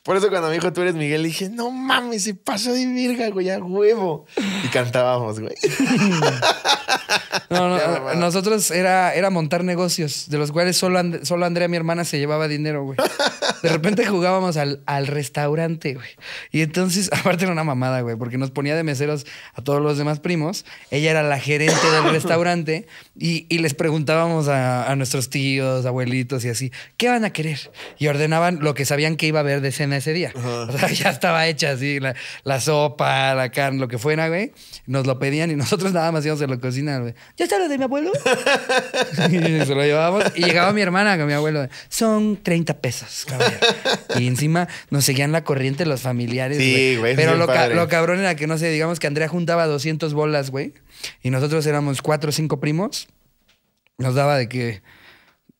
Por eso cuando me dijo tú eres Miguel, dije, no mames, se pasó de virga, güey, a huevo. Y cantábamos, güey. no, no, nosotros era, era montar negocios, de los cuales solo Andrea, mi hermana, se llevaba dinero, güey. De repente jugábamos al, restaurante, güey. Y entonces, aparte era una mamada, güey, porque nos ponía de meseros a todos los demás primos. Ella era la gerente del restaurante y, les preguntábamos a, nuestros tíos, abuelitos y así, ¿qué van a querer? Y ordenaban lo que sabían que iba a haber de cena ese día. O sea, ya estaba hecha así, la, la sopa, la carne, lo que fuera, güey. Nos lo pedían y nosotros nada más íbamos a la cocina, güey. ¿Ya está lo de mi abuelo? y se lo llevábamos y llegaba mi hermana con mi abuelo son 30 pesos, cabrón. y encima nos seguían la corriente los familiares, sí, güey. Pero lo, lo, cabrón era que, no sé, digamos que Andrea juntaba 200 bolas, güey. Y nosotros éramos cuatro o cinco primos. Nos daba de que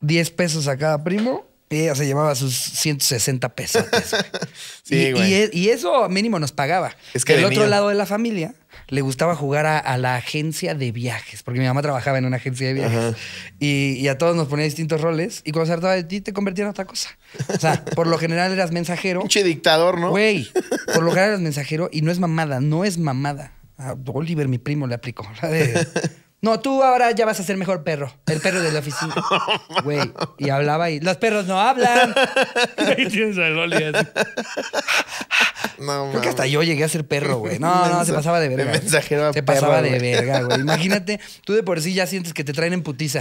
10 pesos a cada primo ella se llevaba sus 160 pesos. sí, y, güey. Y, eso mínimo nos pagaba. Es que el otro lado de la familia le gustaba jugar a, la agencia de viajes, porque mi mamá trabajaba en una agencia de viajes. Y, a todos nos ponía distintos roles. Y cuando se trataba de ti, te convertía en otra cosa. O sea, por lo general eras mensajero. Pinche dictador, ¿no? Güey, por lo general eras mensajero y no es mamada, no es mamada. A Oliver, mi primo, le aplicó. La de, no, tú ahora ya vas a ser mejor perro. El perro de la oficina. Güey. Y hablaba y. Los perros no hablan. Ahí tienes al y así. No, Creo hasta yo llegué a ser perro, güey. No, no, se pasaba de verga. mensajero se pasaba de verga, güey. Imagínate, tú de por sí ya sientes que te traen en putiza.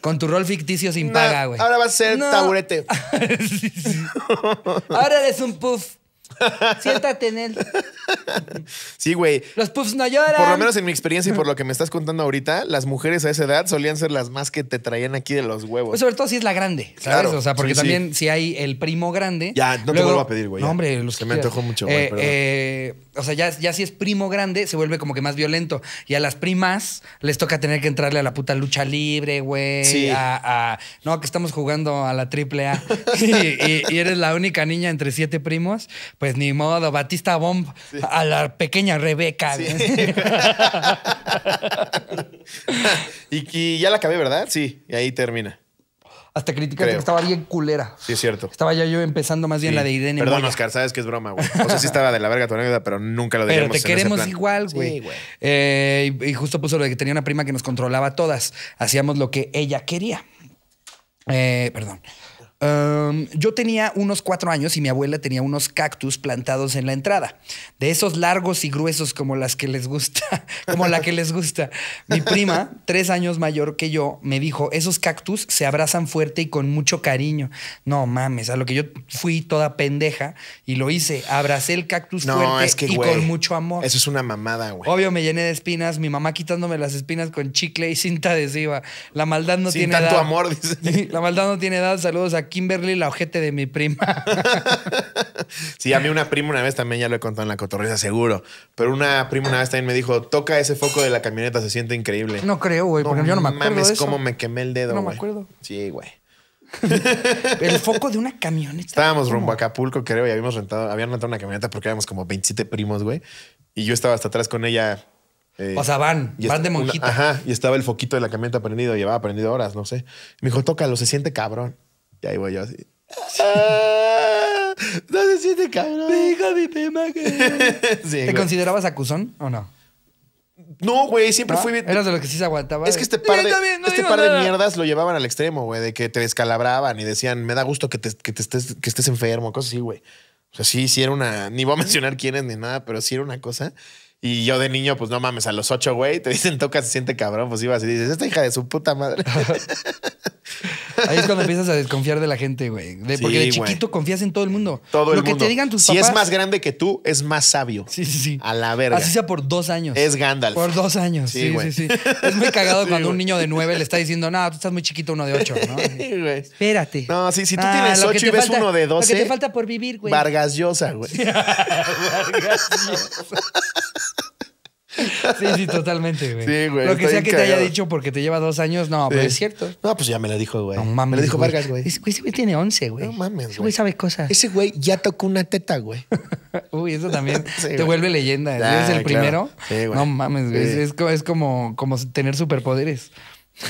Con tu rol ficticio sin paga, güey. ahora vas a ser taburete. Ahora eres un puff. Siéntate en él. Sí, güey. Los puffs no lloran. Por lo menos en mi experiencia y por lo que me estás contando ahorita, las mujeres a esa edad solían ser las más que te traían aquí de los huevos. Pues sobre todo si es la grande, ¿sabes? o sea, porque también si hay el primo grande. Ya, no te vuelvo a pedir, güey. No, hombre, los me antojó mucho, güey. Eh, eh, o sea, ya, si es primo grande, se vuelve como que más violento. Y a las primas les toca tener que entrarle a la puta lucha libre, güey. A, no, que estamos jugando a la triple A. y, y eres la única niña entre siete primos pues ni modo, Batista Bomb a la pequeña Rebeca. y que ya la acabé, ¿verdad? Sí, y ahí termina. Hasta criticaste que estaba bien culera. Sí, es cierto. Estaba ya yo empezando más bien la de Irene. Perdón, Oscar, sabes que es broma, güey. O sea, sí estaba de la verga tu anécdota, pero nunca lo diríamos. Pero te queremos igual, güey. Sí, güey. Eh, y justo puso lo de que tenía una prima que nos controlaba todas. Hacíamos lo que ella quería. Eh, perdón yo tenía unos cuatro años y mi abuela tenía unos cactus plantados en la entrada, de esos largos y gruesos como las que les gusta, como la que les gusta. Mi prima, tres años mayor que yo, me dijo, esos cactus se abrazan fuerte y con mucho cariño. No mames, a lo que yo fui toda pendeja y lo hice, abracé el cactus fuerte y con mucho amor. Eso es una mamada, güey. Obvio me llené de espinas, mi mamá quitándome las espinas con chicle y cinta adhesiva. La maldad no Sin tiene tanto amor, dice. La maldad no tiene edad. Saludos a Kimberly la ojete de mi prima. sí, a mí una prima una vez también, ya lo he contado en la cotorreza, seguro. Pero una prima una vez también me dijo, toca ese foco de la camioneta, se siente increíble. No creo, güey, porque yo no me acuerdo mames cómo me quemé el dedo, No me acuerdo. Sí, güey. el foco de una camioneta. Estábamos rumbo a Acapulco, creo, y habíamos rentado, habían rentado una camioneta porque éramos como 27 primos, güey. Y yo estaba hasta atrás con ella pasaban eh, o sea, van, van de monjita. ajá, y estaba el foquito de la camioneta prendido, llevaba prendido horas, no sé. Me dijo, tócalo, se siente cabrón. Y ahí voy yo así. Ah, no se de cabrón. Me dijo mi tema, que. ¿Te considerabas acusón o no? No, güey, siempre fui bien. Eras de los que sí se aguantaba. Es que este par, de, este par de mierdas lo llevaban al extremo, güey, de que te descalabraban y decían, me da gusto que, te, que te estés, que estés enfermo, cosas así, güey. O sea, sí, sí era una. Ni voy a mencionar quiénes ni nada, pero sí era una cosa y yo de niño, pues no mames, a los ocho, güey, te dicen toca, se siente cabrón, pues ibas y dices, esta hija de su puta madre. Ahí es cuando empiezas a desconfiar de la gente, güey. porque de chiquito confías en todo el mundo. Todo Lo que te digan tus papás. Si es más grande que tú, es más sabio. Sí, sí, sí. A la verga. Así sea por dos años. Es Gandalf. Por dos años. Sí, sí, sí, Es muy cagado cuando un niño de nueve le está diciendo, no, tú estás muy chiquito, uno de ocho, ¿no? Güey. Espérate. No, sí, si tú ah, tienes ocho y ves uno de doce. Lo que te falta por vivir, güey. Vargas Llosa, güey. Vargas Llosa. Sí, sí, totalmente, güey. Sí, güey. Lo que sea que te haya dicho porque te lleva dos años, no, pero es cierto. No, pues ya me lo dijo, güey. No mames. Me lo dijo Vargas, güey. Ese, güey tiene 11, güey. No mames. Ese güey sabe cosas. Ese güey ya tocó una teta, güey. Uy, eso también te vuelve leyenda. ¿eh? Es eres el primero. Sí, güey. No mames, güey. Es, es, como, como tener superpoderes.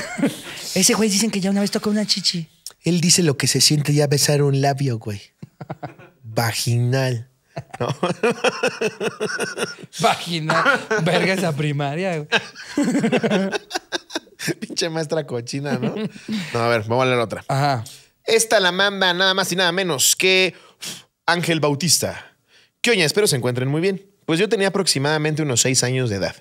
ese güey dicen que ya una vez tocó una chichi. Él dice lo que se siente ya besar un labio, güey. Vaginal. No. Página, Verga esa primaria, Pinche maestra cochina, ¿no? No, a ver, vamos a leer otra. Ajá. Esta la manda nada más y nada menos que Ángel Bautista. Qué oña, espero se encuentren muy bien. Pues yo tenía aproximadamente unos seis años de edad.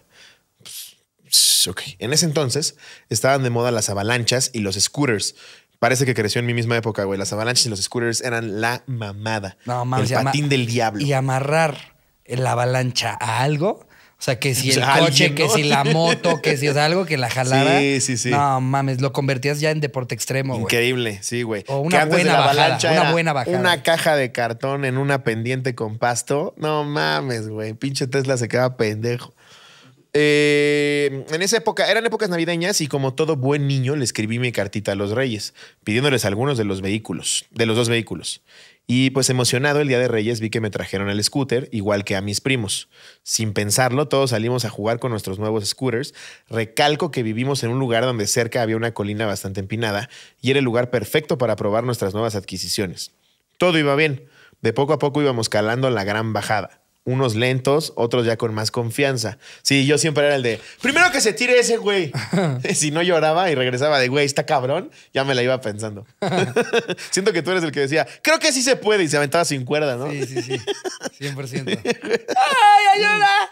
Pues, ok. En ese entonces estaban de moda las avalanchas y los scooters, Parece que creció en mi misma época, güey. Las avalanchas y los scooters eran la mamada. No, mames. El patín del diablo. Y amarrar la avalancha a algo. O sea, que si pues el coche, que si la moto, que si es algo que la jalara. Sí, sí, sí. No mames, lo convertías ya en deporte extremo, güey. Increíble, sí, güey. O una buena avalancha una buena bajada. Una caja de cartón en una pendiente con pasto. No mames, güey. Pinche Tesla se queda pendejo. Eh, en esa época, eran épocas navideñas y como todo buen niño le escribí mi cartita a los Reyes, pidiéndoles algunos de los vehículos, de los dos vehículos. Y pues emocionado el día de Reyes vi que me trajeron el scooter, igual que a mis primos. Sin pensarlo, todos salimos a jugar con nuestros nuevos scooters. Recalco que vivimos en un lugar donde cerca había una colina bastante empinada y era el lugar perfecto para probar nuestras nuevas adquisiciones. Todo iba bien. De poco a poco íbamos calando la gran bajada unos lentos, otros ya con más confianza. Sí, yo siempre era el de, primero que se tire ese güey. si no lloraba y regresaba de, güey, está cabrón, ya me la iba pensando. Siento que tú eres el que decía, creo que sí se puede y se aventaba sin cuerda, ¿no? Sí, sí, sí. 100%. ¡Ay, ayuda!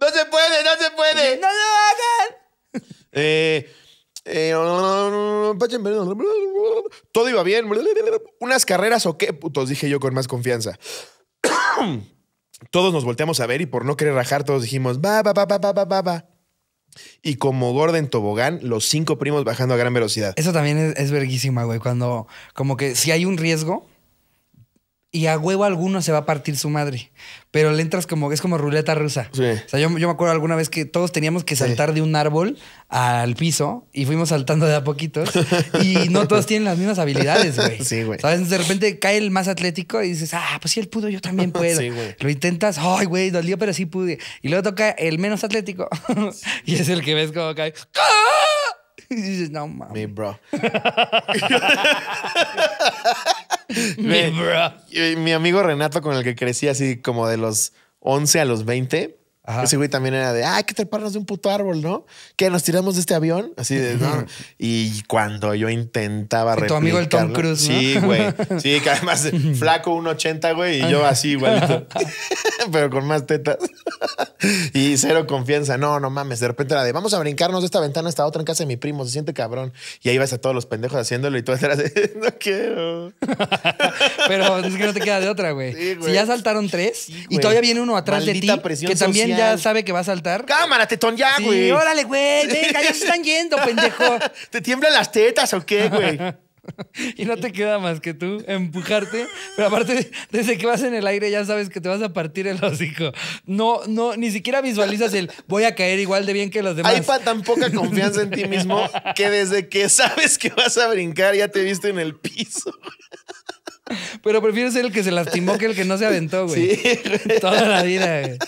¡No se puede, no se puede! ¡No lo hagan! Eh, eh, todo iba bien. Unas carreras o qué putos, dije yo con más confianza. todos nos volteamos a ver y por no querer rajar, todos dijimos, va, va, va, va, va, va, Y como Gordon Tobogán, los cinco primos bajando a gran velocidad. Eso también es, es verguísima, güey. Cuando, como que si hay un riesgo, y a huevo alguno se va a partir su madre. Pero le entras como, es como ruleta rusa. Sí. O sea, yo, me acuerdo alguna vez que todos teníamos que saltar de un árbol al piso y fuimos saltando de a poquitos. y no todos tienen las mismas habilidades, güey. Sí, güey. ¿Sabes? De repente cae el más atlético y dices, ah, pues sí, él pudo, yo también puedo. Sí, güey. Lo intentas, ay, güey, dolió, pero sí pude. Y luego toca el menos atlético y es el que ves como cae. Y dices, no mames. Me, bro. mi, amigo Renato, con el que crecí así como de los 11 a los 20, ese güey también era de, ay, que treparnos de un puto árbol, ¿no? Que nos tiramos de este avión, así de, ¿no? Y cuando yo intentaba replicar. Tu amigo el Tom Cruise, Sí, güey. Sí, que además eh, flaco un 80, güey, y yo así, igualito. Pero con más tetas. y cero confianza. No, no mames. De repente era de, vamos a brincarnos de esta ventana a esta otra en casa de mi primo, se siente cabrón. Y ahí vas a todos los pendejos haciéndolo y tú eras de, no quiero. Pero es que no te queda de otra, güey. Sí, si ya saltaron tres y todavía viene uno atrás de ti, que también ya sabe que va a saltar. Cámara, tetón ya, sí, órale, güey. Venga, ya se están yendo, pendejo. ¿Te tiemblan las tetas o qué, güey? y no te queda más que tú empujarte. Pero aparte, desde que vas en el aire ya sabes que te vas a partir el hocico. No, no, ni siquiera visualizas el voy a caer igual de bien que los demás. Hay tan poca confianza en ti mismo que desde que sabes que vas a brincar ya te viste en el piso. Pero prefiero ser el que se lastimó que el que no se aventó, güey. Sí. Toda la vida, güey.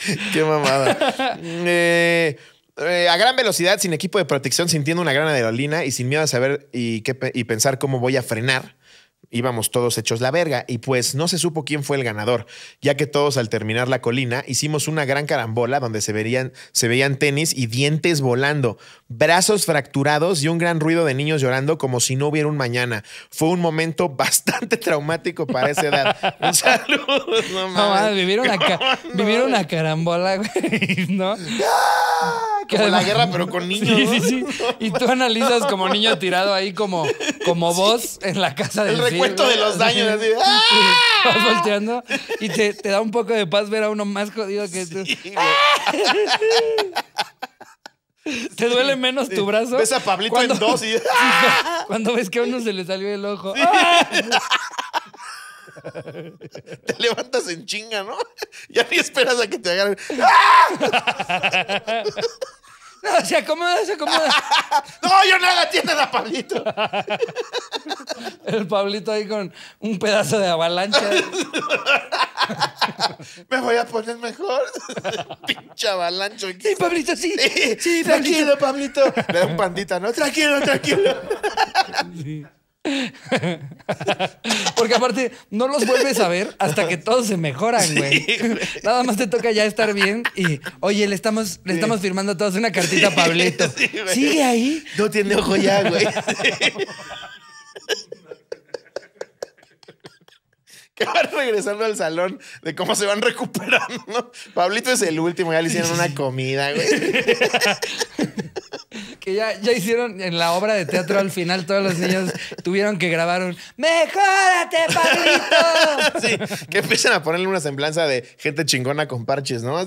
Qué mamada. Eh, eh, a gran velocidad, sin equipo de protección, sintiendo una gran adrenalina y sin miedo a saber y pensar cómo voy a frenar íbamos todos hechos la verga y pues no se supo quién fue el ganador, ya que todos al terminar la colina hicimos una gran carambola donde se, verían, se veían tenis y dientes volando, brazos fracturados y un gran ruido de niños llorando como si no hubiera un mañana. Fue un momento bastante traumático para esa edad. un saludo, no mames. Ah, vivir una, vivieron una, carambola, ¿no? ¡Ah! Como la guerra, pero con niños. Y tú analizas como niño tirado ahí como, como vos en la casa del cuento de los daños. Así, ¡Ah! Vas volteando y te, te, da un poco de paz ver a uno más jodido que tú. ¿Te duele menos tu brazo? Ves a Pablito en dos y... ¡Ah! Cuando ves que a uno se le salió el ojo. Te levantas en chinga, ¿no? Ya ni esperas a que te agarren. ¡Ah! No, se acomoda, se acomoda. no, yo nada, tiene a Pablito. El Pablito ahí con un pedazo de avalancha. Me voy a poner mejor. Pinche avalancho. Sí, Pablito, sí. Sí, tranquilo, Pablito. Le un pandita, ¿no? Tranquilo, tranquilo. Porque aparte, no los vuelves a ver hasta que todos se mejoran, güey. Nada más te toca ya estar bien y, oye, le estamos, le estamos firmando a todos una cartita a Pablito. Sigue ahí. No tiene ojo ya, güey. van regresando al salón, de cómo se van recuperando. Pablito es el último, ya le hicieron una comida, güey. que ya, ya hicieron en la obra de teatro al final, todos los niños tuvieron que grabar un ¡Mejórate, Pablito! sí, que empiezan a ponerle una semblanza de gente chingona con parches, ¿no?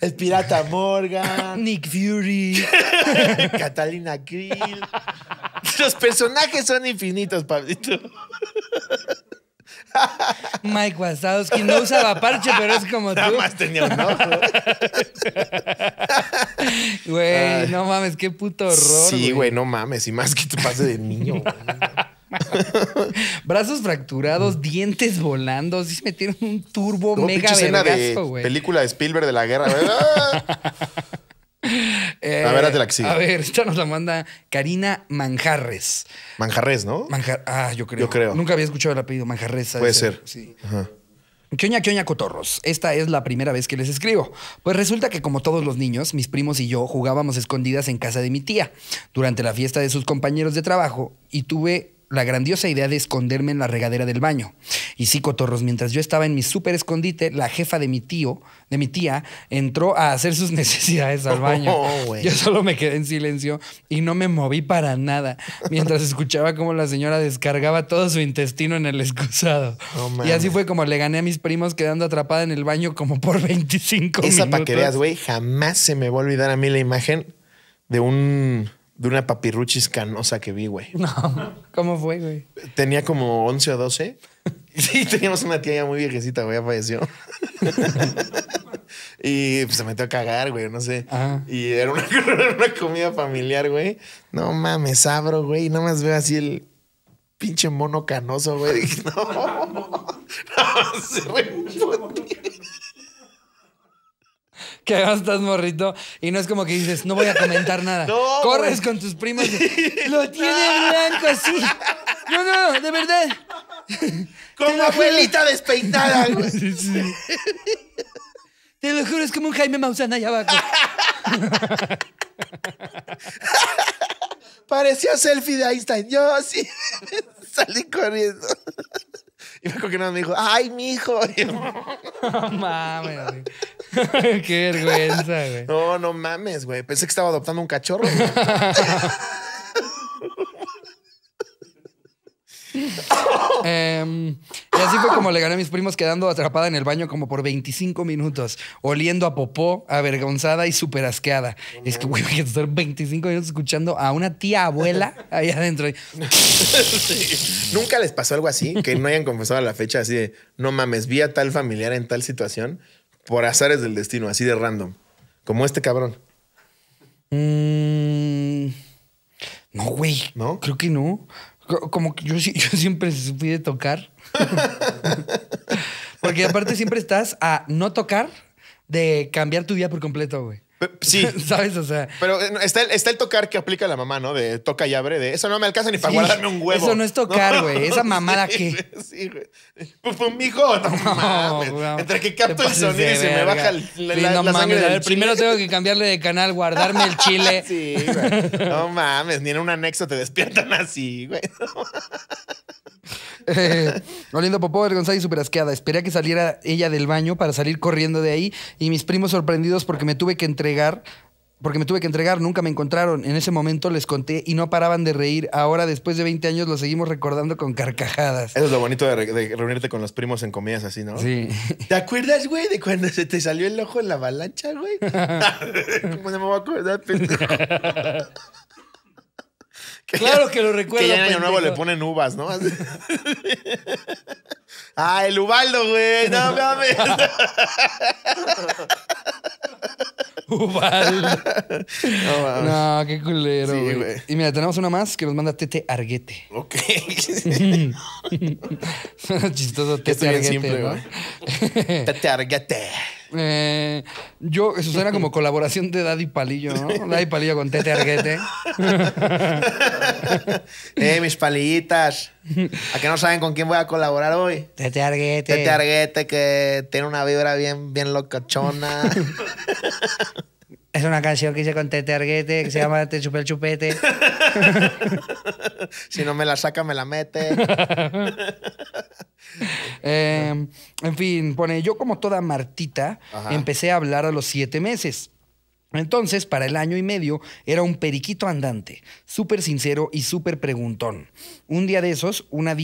El pirata Morgan. Nick Fury. Catalina Krill. Los personajes son infinitos, Pablito. Mike Wazowski no usaba parche, pero es como tú. Nada más tenía un ojo. Güey, no mames, qué puto horror. Sí, güey, no mames. Y más que te pase de niño. Brazos fracturados, dientes volando. Sí se metieron un turbo no, mega vergazo, güey. Película de Spielberg de la guerra, ¿verdad? a ver, A ver, esta nos la manda Karina Manjarres. Manjarres, ¿no? Manjar ah, yo creo. creo. Nunca había escuchado el apellido Manjarres. Puede ser. ser. Sí. cotorros? Esta es la primera vez que les escribo. Pues resulta que como todos los niños, mis primos y yo jugábamos escondidas en casa de mi tía durante la fiesta de sus compañeros de trabajo y tuve la grandiosa idea de esconderme en la regadera del baño. Y sí, cotorros, mientras yo estaba en mi súper escondite, la jefa de mi tío, de mi tía, entró a hacer sus necesidades al baño. Oh, yo solo me quedé en silencio y no me moví para nada, mientras escuchaba cómo la señora descargaba todo su intestino en el excusado. y así fue como le gané a mis primos quedando atrapada en el baño como por 25 Esa minutos. Esa güey, jamás se me va a olvidar a mí la imagen de un de una papirruchis canosa que vi, güey. No, ¿cómo fue, güey? Tenía como 11 o 12. Sí, teníamos una tía ya muy viejecita, güey, ya falleció. y pues, se metió a cagar, güey, no sé. Y era una, comida familiar, güey. No mames, abro, güey. no más veo así el pinche mono canoso, güey. No. no. no, no que estás morrito y no es como que dices, no voy a comentar nada. Corres con tus primos Lo tiene blanco así. No, no, de verdad. Como abuelita despeitada, Sí, sí. Te lo juro, es como un Jaime Maussan allá abajo. Pareció selfie de Einstein. Yo así salí corriendo. Y me acuerdo que nada me dijo, ¡ay, mi hijo! no mames, Qué vergüenza, güey. No, no mames, güey. Pensé que estaba adoptando un cachorro. Eh... Y así fue como le gané a mis primos quedando atrapada en el baño como por 25 minutos, oliendo a popó, avergonzada y súper asqueada. es que, güey, voy a estar 25 minutos escuchando a una tía abuela ahí adentro. ¿Nunca les pasó algo así? Que no hayan confesado a la fecha así de, no mames, vi a tal familiar en tal situación por azares del destino, así de random. Como este cabrón. Mm, no, güey. ¿No? Creo que no. Como que yo, yo siempre fui de tocar. Porque aparte siempre estás a no tocar de cambiar tu vida por completo, güey. Sí. ¿Sabes? O sea. Pero eh, está el, está el, tocar que aplica la mamá, ¿no? De toca y abre, de eso no me alcanza ni para guardarme un huevo. Eso no es tocar, güey. Esa mamada que. Sí, güey. Pues, pues mi hijo, no, mames. Entre que capto el sonido y se me baja el, la, sangre Primero tengo que cambiarle de canal, guardarme el chile. sí, güey. No mames, ni en un anexo te despiertan así, güey. No, eh, oliendo popó, vergonzada y super asqueada. Esperé a que saliera ella del baño para salir corriendo de ahí y mis primos sorprendidos porque me tuve que entre porque me tuve que entregar, nunca me encontraron. En ese momento les conté y no paraban de reír. Ahora, después de 20 años, lo seguimos recordando con carcajadas. Eso es lo bonito de, reunirte con los primos en comidas así, ¿no? Sí. ¿Te acuerdas, güey, de cuando se te salió el ojo en la avalancha, güey? ¿Cómo se me va a acordar, Claro que lo recuerdo. Que ya en Año Nuevo le ponen uvas, ¿no? ah, el Ubaldo, güey. No mames. No, qué culero, y mira, tenemos una más que nos manda Tete Arguete. Ok. chistoso Tete Arguete, Tete Arguete. Eh, yo, eso suena como colaboración de Daddy Palillo, ¿no? Daddy Palillo con Tete Arguete. eh, mis palillitas. ¿A qué no saben con quién voy a colaborar hoy? Tete Arguete. Tete Arguete, que tiene una vibra bien, bien locachona Es una canción que hice con Tete Arguete que se llama Te chupé el chupete. si no me la saca, me la mete. Eh, en fin, pone, yo como toda Martita, empecé a hablar a los siete meses. Entonces, para el año y medio, era un periquito andante, súper sincero y súper preguntón. Un día de esos, una,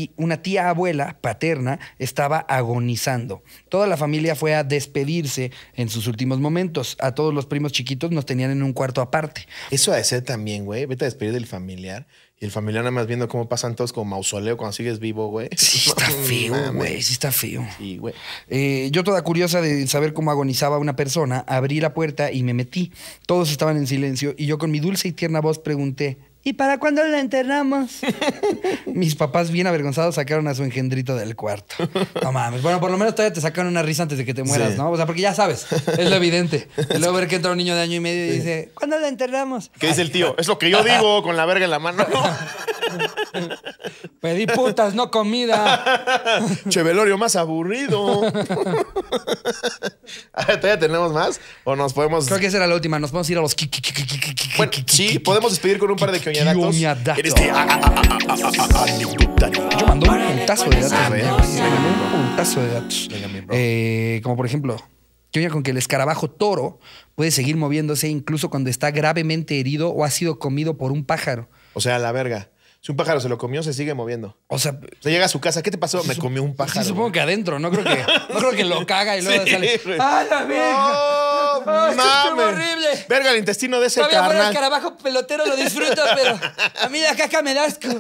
tía abuela paterna estaba agonizando. Toda la familia fue a despedirse en sus últimos momentos. A todos los primos chiquitos nos tenían en un cuarto aparte. Eso a ser también, güey. Vete a despedir del familiar. Y el familiar nada más viendo cómo pasan todos como mausoleo cuando sigues vivo, güey. Sí, está feo, güey. Sí, está feo. Sí, güey. Eh, yo toda curiosa de saber cómo agonizaba una persona, abrí la puerta y me metí. Todos estaban en silencio y yo con mi dulce y tierna voz pregunté, ¿Y para cuándo la enterramos? Mis papás, bien avergonzados, sacaron a su engendrito del cuarto. No mames. Bueno, por lo menos todavía te sacaron una risa antes de que te mueras, ¿no? O sea, porque ya sabes, es lo evidente. Y luego ver que entra un niño de año y medio y dice, ¿cuándo la enterramos? ¿Qué dice el tío? Es lo que yo digo con la verga en la mano. Pedí putas, no comida. Chevelorio más aburrido. ¿todavía tenemos más? ¿O nos podemos...? Creo que esa era la última. Nos podemos ir a los... Bueno, sí, podemos despedir con un par de yo mando un puntazo de datos. un puntazo de datos. como por ejemplo, yo ya con que el escarabajo toro puede seguir moviéndose incluso cuando está gravemente herido o ha sido comido por un pájaro. O sea, la verga. Si un pájaro se lo comió, se sigue moviendo. O sea, se llega a su casa, ¿qué te pasó? Me comió un pájaro. Sí, supongo que adentro, no creo que, lo caga y luego sale. ¡Ah, la verga! no Es horrible. Verga, el intestino de ese Todavía fuera el carabajo pelotero lo disfruto, pero a mí la caca me lasco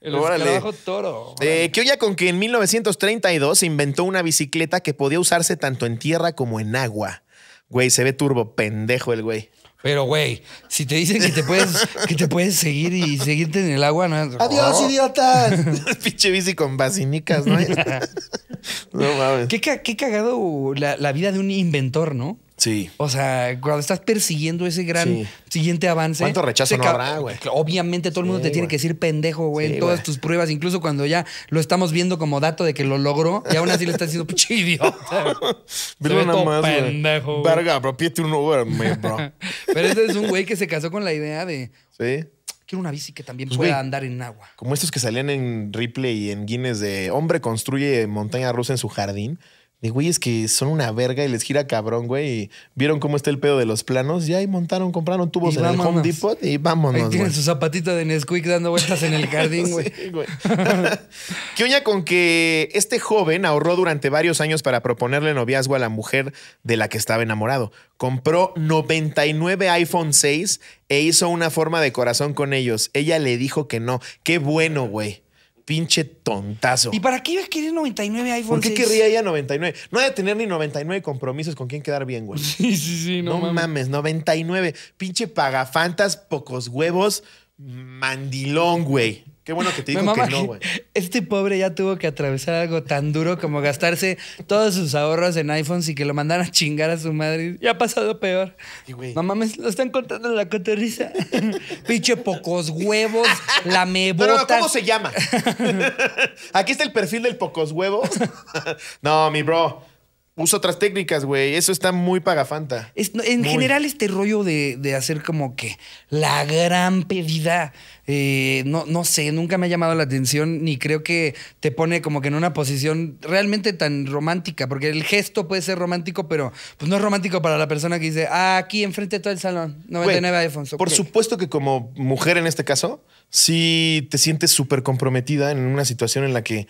El carabajo toro. Eh, que oye con que en 1932 se inventó una bicicleta que podía usarse tanto en tierra como en agua. Güey, se ve turbo pendejo el güey. Pero, güey, si te dicen que te puedes, que te puedes seguir y seguirte en el agua, no ¡Adiós, oh. idiota. idiotas! Pinche bici con basinicas, ¿no? no mames. Qué, qué cagado la, la, vida de un inventor, ¿no? Sí. O sea, cuando estás persiguiendo ese gran siguiente avance. ¿Cuánto rechazo no habrá, güey? Obviamente todo el mundo te tiene que decir pendejo, güey, en todas tus pruebas, incluso cuando ya lo estamos viendo como dato de que lo logró, y aún así le estás diciendo, pinche idiota. Pendejo. Verga, bro, un over, bro. Pero este es un güey que se casó con la idea de. Sí quiero una bici que también pues, pueda andar en agua. Como estos que salían en Ripley y en Guinness de hombre construye montaña rusa en su jardín güey, es que son una verga y les gira cabrón, güey. Y vieron cómo está el pedo de los planos. y ahí montaron, compraron tubos en el Home Depot y vámonos. Ahí tienen su zapatito de Nesquik dando vueltas en el jardín, güey. güey. ¿Qué oña con que este joven ahorró durante varios años para proponerle noviazgo a la mujer de la que estaba enamorado? Compró 99 iPhone 6 e hizo una forma de corazón con ellos. Ella le dijo que no. Qué bueno, güey pinche tontazo. ¿Y para qué iba a querer 99 iPhones? ¿Por qué querría ya 99? No voy a tener ni 99 compromisos con quién quedar bien, güey. Sí, sí, sí, no, mames. 99. Pinche pagafantas, pocos huevos, mandilón, güey. Qué bueno que te digo que no, güey. Este pobre ya tuvo que atravesar algo tan duro como gastarse todos sus ahorros en iPhones y que lo mandaran a chingar a su madre. Ya ha pasado peor. Mamá, me lo están contando en la coterriza. Pinche pocos huevos, la me No, ¿cómo se llama? Aquí está el perfil del pocos huevos. no, mi bro usa otras técnicas, güey. Eso está muy pagafanta. en general, este rollo de, hacer como que la gran pedida, eh, no, no sé, nunca me ha llamado la atención ni creo que te pone como que en una posición realmente tan romántica, porque el gesto puede ser romántico, pero pues no es romántico para la persona que dice, ah, aquí enfrente de todo el salón, 99 iPhones. Por supuesto que como mujer en este caso, si te sientes súper comprometida en una situación en la que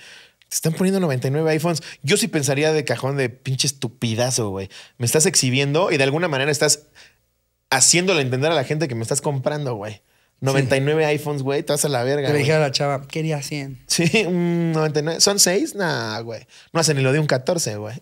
se están poniendo 99 iPhones. Yo sí pensaría de cajón de pinche estupidazo, güey. Me estás exhibiendo y de alguna manera estás haciéndole entender a la gente que me estás comprando, güey. 99 iPhones, güey, te vas a la verga. Le dije a la chava, quería 100. Sí, 99. ¿Son 6? Nah, güey. No hace ni lo de un 14, güey.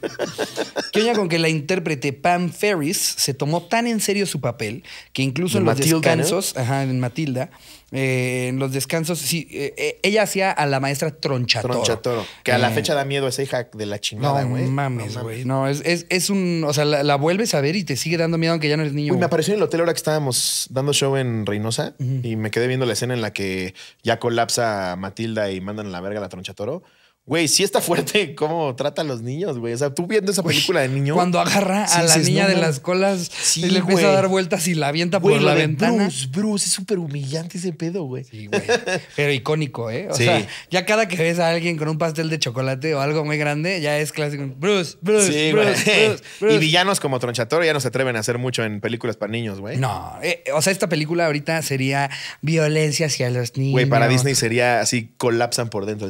¿Qué oña con que la intérprete Pam Ferris se tomó tan en serio su papel que incluso en, los descansos, ajá, en Matilda, eh, en los descansos, sí, eh, eh, ella hacía a la maestra Tronchatoro. Tronchatoro, que a la fecha da miedo a esa hija de la chingada, güey. No, mames, güey. No, es, es, es, un. O sea, la, vuelves a ver y te sigue dando miedo aunque ya no eres niño. me apareció en el hotel ahora que estábamos dando show en Reynosa y me quedé viendo la escena en la que ya colapsa Matilda y mandan a la verga a la Tronchatoro. Güey, sí está fuerte cómo trata a los niños, güey. O sea, tú viendo esa película de niño. Cuando agarra a la niña de las colas y le empieza a dar vueltas y la avienta por la ventana. Bruce, Bruce, es súper humillante ese pedo, güey. Sí, güey. Pero icónico, ¿eh? O sea, ya cada que ves a alguien con un pastel de chocolate o algo muy grande, ya es clásico. Bruce, Bruce, Bruce, Bruce, Y villanos como Tronchator ya no se atreven a hacer mucho en películas para niños, güey. No. Eh, o sea, esta película ahorita sería violencia hacia los niños. Güey, para Disney sería así, colapsan por dentro.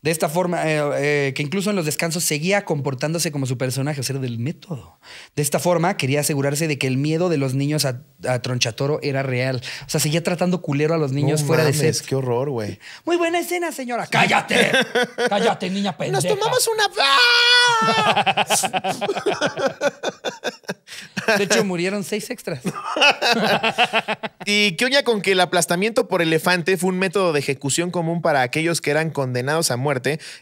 De esta forma, eh, eh, que incluso en los descansos seguía comportándose como su personaje, o del método. De esta forma, quería asegurarse de que el miedo de los niños a, Tronchatoro era real. O sea, seguía tratando culero a los niños fuera de set. ¡Qué horror, güey! Muy buena escena, señora. ¡Cállate! ¡Cállate, niña pendeja! ¡Nos tomamos una... ¡Ah! De hecho, murieron seis extras. ¿Y qué uña con que el aplastamiento por elefante fue un método de ejecución común para aquellos que eran condenados a muerte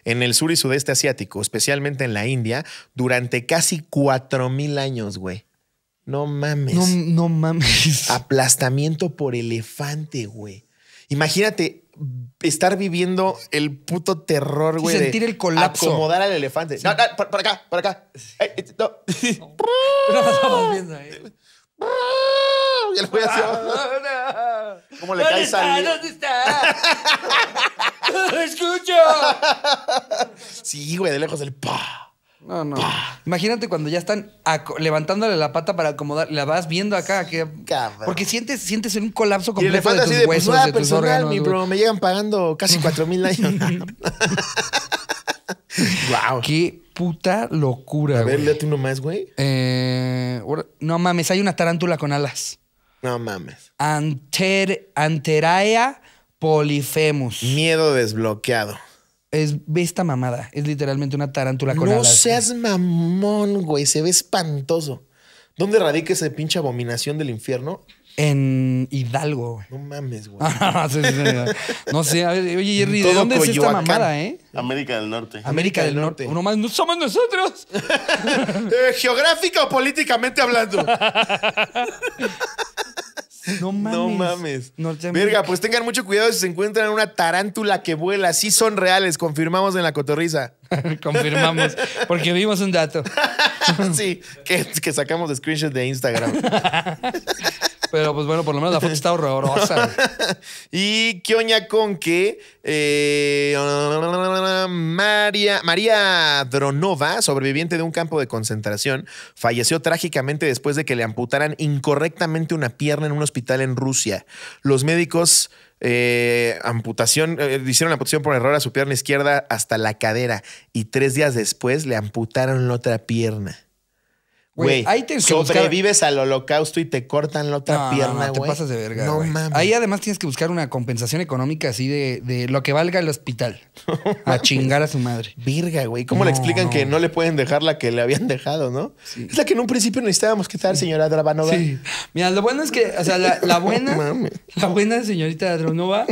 en el sur y sudeste asiático, especialmente en la India, durante casi mil años, güey. No mames. No, mames. Aplastamiento por elefante, güey. Imagínate estar viviendo el puto terror, güey. sentir el colapso. Acomodar al elefante. para, acá, para acá. no. estamos no, ahí. ¿Cómo el güey ah, ¿Cómo le cae ¿Dónde está? ¡Escucho! Sí, güey, de lejos el pa. No, no. Imagínate cuando ya están levantándole la pata para acomodar, la vas viendo acá. Que, porque sientes, sientes un colapso completo de tus pues, huesos, de tus órganos. Mi bro, me llegan pagando casi 4 mil años. wow. Qué puta locura. A ver, léate uno más, güey. Eh, no mames, hay una tarántula con alas. No mames. Anter, anteraea polifemus. Miedo desbloqueado. Es, ve esta mamada. Es literalmente una tarántula con alas. No seas mamón, güey. Se ve espantoso. ¿Dónde radica esa pinche abominación del infierno? en Hidalgo, No mames, güey. no sé, oye, Jerry, ¿de dónde es esta mamada, eh? América del Norte. América del Norte. Uno más, no somos nosotros. Eh, geográfica o políticamente hablando. No mames. No mames. Verga, pues tengan mucho cuidado si se encuentran una tarántula que vuela. Sí son reales, confirmamos en la cotorriza. Confirmamos, porque vimos un dato. sí, que, sacamos de screenshot de Instagram. Pero pues bueno, por lo menos la foto está horrorosa. y qué oña con que eh, María, María Dronova, sobreviviente de un campo de concentración, falleció trágicamente después de que le amputaran incorrectamente una pierna en un hospital en Rusia. Los médicos... Eh, amputación, eh, hicieron amputación por error a su pierna izquierda hasta la cadera y tres días después le amputaron la otra pierna. Güey, ahí te sobrevives al holocausto y te cortan la otra pierna, te pasas de verga, Ahí además tienes que buscar una compensación económica así de, lo que valga el hospital. a chingar a su madre. Virga, güey. ¿Cómo le explican que no le pueden dejar la que le habían dejado, no? Es la que en un principio necesitábamos quitar, señora Drabanova. Sí. Mira, lo bueno es que, o sea, la, buena, la buena señorita Dravanova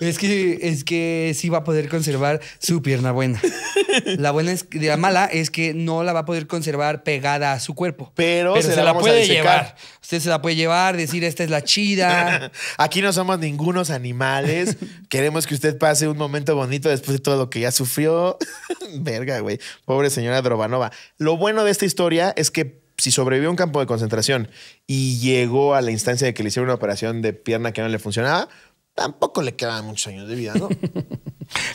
es que, es que sí va a poder conservar su pierna buena. La buena es, la mala es que no la va a poder conservar pegada a su cuerpo pero, se, la puede llevar. Usted se la puede llevar, decir, esta es la chida. Aquí no somos ningunos animales. Queremos que usted pase un momento bonito después de todo lo que ya sufrió. Verga, güey. Pobre señora Drobanova. Lo bueno de esta historia es que si sobrevivió a un campo de concentración y llegó a la instancia de que le hicieron una operación de pierna que no le funcionaba, tampoco le quedaban muchos años de vida, ¿no?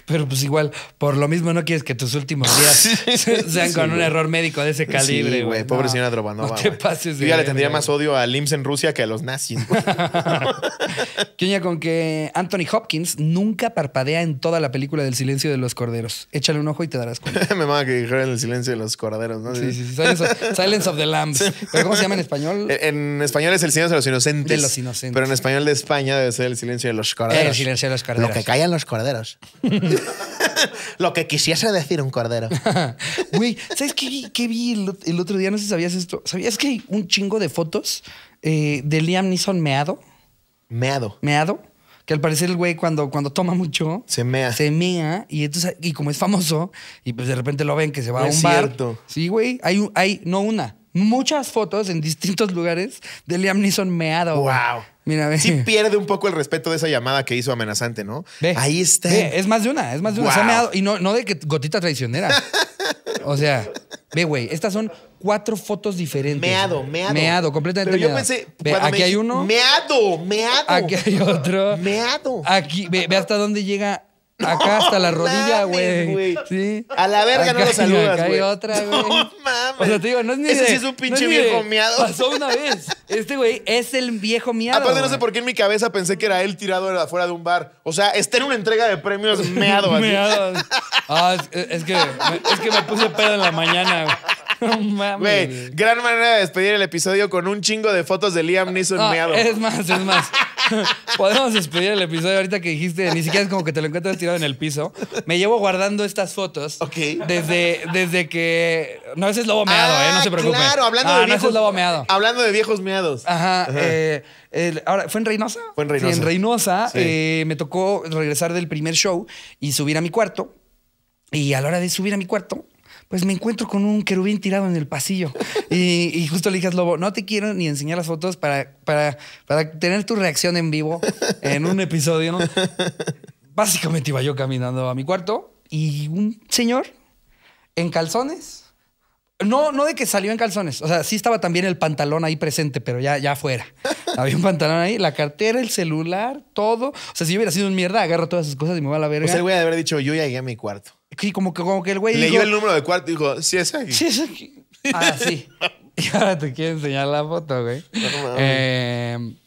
Pero pues igual, por lo mismo no quieres que tus últimos días sean con un error médico de ese calibre, güey. Pobre señora Drobanova. No te pases ya le tendría más odio a Limps en Rusia que a los nazis, güey. Queña con que Anthony Hopkins nunca parpadea en toda la película del silencio de los corderos. Échale un ojo y te darás cuenta. Me manda que dijeron el silencio de los corderos, ¿no? Sí, sí, sí. Silence of, the Lambs. ¿Pero cómo se llama en español? En, español es el silencio de los inocentes. De los inocentes. Pero en español de España debe ser el silencio de los el silencio los corderos. Lo que callan los corderos. lo que quisiese decir un cordero. Güey, ¿sabes qué, vi el, otro día? No sé si sabías esto. ¿Sabías que hay un chingo de fotos eh, de Liam Neeson meado? Meado. Meado. Que al parecer el güey cuando, cuando toma mucho... Se mea. Se mea. Y, entonces, y como es famoso, y pues de repente lo ven que se va a un bar. Sí, güey. Hay, hay, no una, muchas fotos en distintos lugares de Liam Neeson meado. ¡Wow! Mira, Sí pierde un poco el respeto de esa llamada que hizo amenazante, ¿no? Ahí está. es más de una, es más de una. y no, no de que gotita traicionera. o sea, ve, güey, estas son cuatro fotos diferentes. Meado, meado. Meado, completamente Pero yo pensé, aquí hay uno. Meado, meado. Aquí hay otro. Meado. Aquí, ve hasta dónde llega Acá hasta la rodilla, güey. Sí. A la verga no lo saludas, güey. hay otra, güey. No mames. O sea, te digo, no es ni Ese sí es un pinche viejo meado. Pasó una vez. Este güey es el viejo meado. Aparte, no sé por qué en mi cabeza pensé que era él tirado afuera de un bar. O sea, está en una entrega de premios meado. Así. meado. Ah, es, que, es que me puse pedo en la mañana, güey. No mames. Güey, gran manera de despedir el episodio con un chingo de fotos de Liam Neeson ah, meado. Es más, es más. Podemos despedir el episodio ahorita que dijiste, ni siquiera es como que te lo encuentras tirado en el piso. Me llevo guardando estas fotos desde, desde que... No, ese es lobo meado, eh, no se ah, preocupe. hablando ah, de viejos... meados. Hablando de viejos meados. Ajá. Eh, ahora, ¿fue en Reynosa? Fue en Reynosa. en Reynosa. Eh, me tocó regresar del primer show y subir a mi cuarto. Y a la hora de subir a mi cuarto, pues me encuentro con un querubín tirado en el pasillo. Y, justo le dije a Lobo, no te quiero ni enseñar las fotos para, para, tener tu reacción en vivo en un episodio, básicamente iba yo caminando a mi cuarto y un señor en calzones. No, no de que salió en calzones. O sea, sí estaba también el pantalón ahí presente, pero ya, ya afuera. Había un pantalón ahí, la cartera, el celular, todo. O sea, si yo hubiera sido un mierda, agarro todas esas cosas y me voy a la verga. sea, güey haber dicho, yo ya llegué a mi cuarto. Sí, como que, como que el güey. Le dio el número de cuarto y dijo, sí es aquí. Sí es aquí. Ah, sí. Y ahora te quiero enseñar la foto, güey.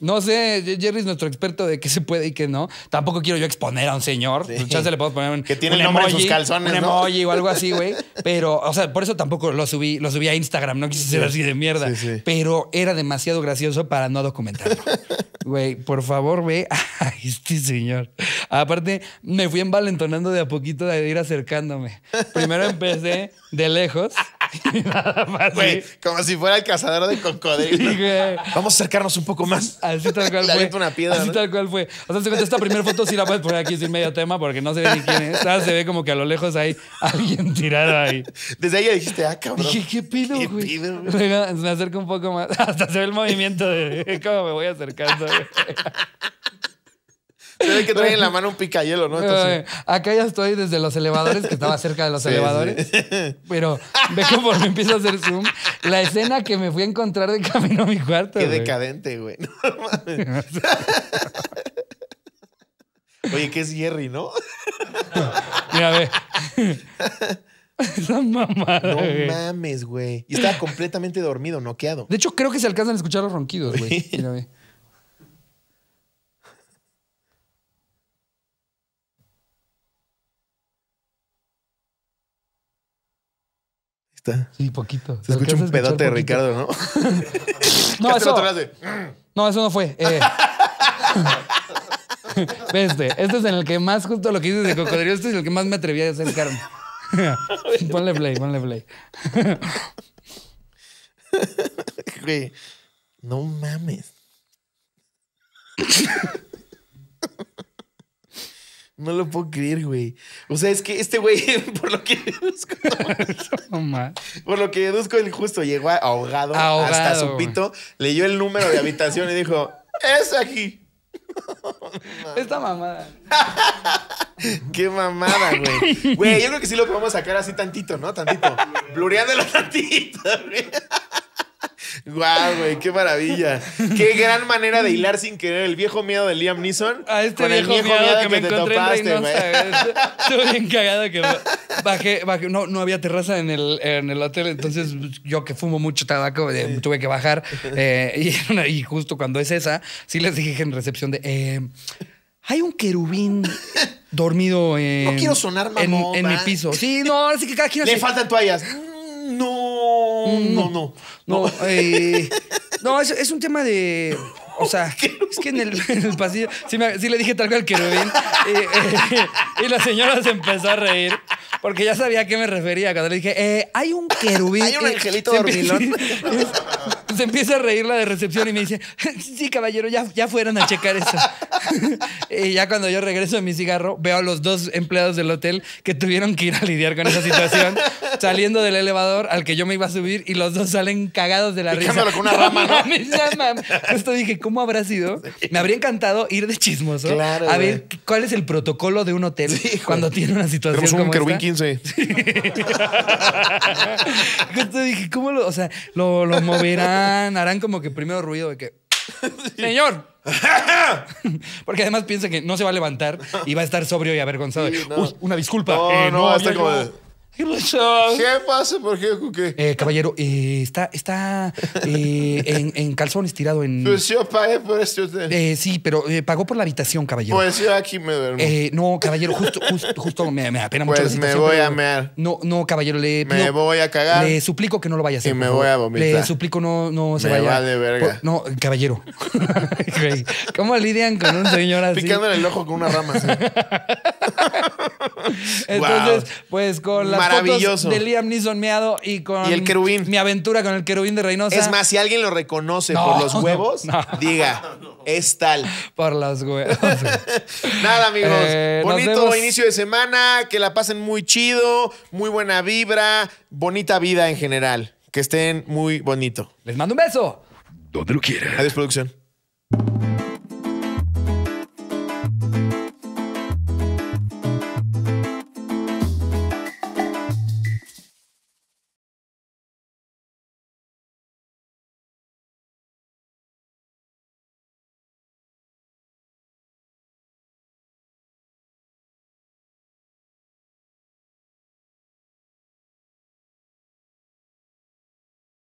No, em, sé, Jerry es nuestro experto de qué se puede y qué no. Tampoco quiero yo exponer a un señor. Pues, le poner un, que tiene el nombre en sus calzones, un o algo así, güey. Pero, o sea, por eso tampoco lo subí, lo subí a Instagram. No quise ser así de mierda. Pero era demasiado gracioso para no documentarlo. Güey, por favor, ve este señor. Aparte, me fui envalentonando de a poquito de ir acercándome. Primero empecé de lejos. Güey, como si fuera el cazador de cocodrilos. Vamos a acercarnos un poco más. Así tal cual fue. una piedra. Así tal cual fue. O sea, esta primera foto sí la puedes poner aquí sin medio tema porque no se ve ni quién es. Ah, se ve como que a lo lejos hay alguien tirado ahí. Desde ahí dijiste, ah, cabrón. Dije, qué pido, me acerco un poco más. Hasta se ve el movimiento de cómo me voy acercando, güey. Se ve que trae en la mano un picayelo, ¿no? Acá ya estoy desde los elevadores, que estaba cerca de los elevadores. Pero ve cómo me empiezo a hacer zoom. La escena que me fui a encontrar de camino a mi cuarto. Qué decadente, güey. No, mames. Oye, ¿qué es Jerry, no? Mira, ve. Esa mamada. No mames, güey. Y estaba completamente dormido, noqueado. De hecho, creo que se alcanzan a escuchar los ronquidos, güey. Mira, ve. Sí, poquito. Se escucha un pedote de Ricardo, ¿no? no, eso, no, eso no fue. Eh. este, este es en el que más, justo lo que dices de cocodrilo, este es el que más me atreví a hacer carne. ponle play, ponle play. Güey, no mames. No lo puedo creer, güey. O sea, es que este güey, por lo que deduzco, por lo que deduzco el justo, llegó ahogado, hasta su pito, leyó el número de habitación y dijo, es aquí. Esta mamada. Qué mamada, güey. Güey, yo creo que sí lo podemos sacar así tantito, ¿no? Tantito. Blureándolo tantito, güey. Guau, güey, qué maravilla. Qué gran manera de hilar sin querer el viejo miedo de Liam Neeson. A este con viejo, el viejo miedo, que, me encontré topaste, en Estuve bien cagado que bajé, bajé no, no, había terraza en el, en el, hotel, entonces yo que fumo mucho tabaco eh, tuve que bajar eh, y, justo cuando es esa, sí les dije en recepción de eh, hay un querubín dormido en, no quiero sonar mamón, en, mi piso. Sí, no, así que cada quien. Le faltan toallas. Mm. No, no, no. No, eh, no, es, un tema de. O sea, es que en el, pasillo sí, le dije tal cual querubín. Y, la señora se empezó a reír porque ya sabía a qué me refería cuando le dije, eh, hay un querubín. Hay un angelito dormilón. Se empieza a reír la de recepción y me dice, sí, caballero, ya, ya fueron a checar eso. y ya cuando yo regreso de mi cigarro, veo a los dos empleados del hotel que tuvieron que ir a lidiar con esa situación, saliendo del elevador al que yo me iba a subir y los dos salen cagados de la risa. con una rama, ¿no? Esto dije, ¿cómo habrá sido? Me habría encantado ir de chismoso claro, a ver cuál es el protocolo de un hotel cuando tiene una situación Tenemos como un kerwin 15. Esto dije, ¿cómo lo, o sea, lo, lo moverán? harán, como que primero ruido de que. Señor, porque además piensa que no se va a levantar y va a estar sobrio y avergonzado. una disculpa. No, eh, no, Como ¿Qué pasó? ¿Qué pasa? ¿Por qué? pasa por qué Eh, caballero, eh, está, está eh, en, en calzones tirado en. Pues yo pagué por este hotel. Eh, sí, pero eh, pagó por la habitación, caballero. Pues yo aquí me duermo. Eh, no, caballero, justo, justo, me, me apena mucho. Pues la Pues me voy a mear. No, no, caballero, le Me voy a cagar. Le suplico que no lo vaya a hacer. Y me voy a vomitar. Le suplico no, no se Me vaya. de verga. no, caballero. ¿Cómo lidian con un señor así? Picándole el ojo con una rama. así. Entonces, pues con la maravilloso. Liam Neeson y con. el Mi aventura con el querubín de Reynosa. Es más, si alguien lo reconoce por los huevos, diga, es tal. Por los huevos. Nada, amigos. Eh, bonito inicio de semana. Que la pasen muy chido. Muy buena vibra. Bonita vida en general. Que estén muy bonito. Les mando un beso. Donde lo quieran. Adiós, producción.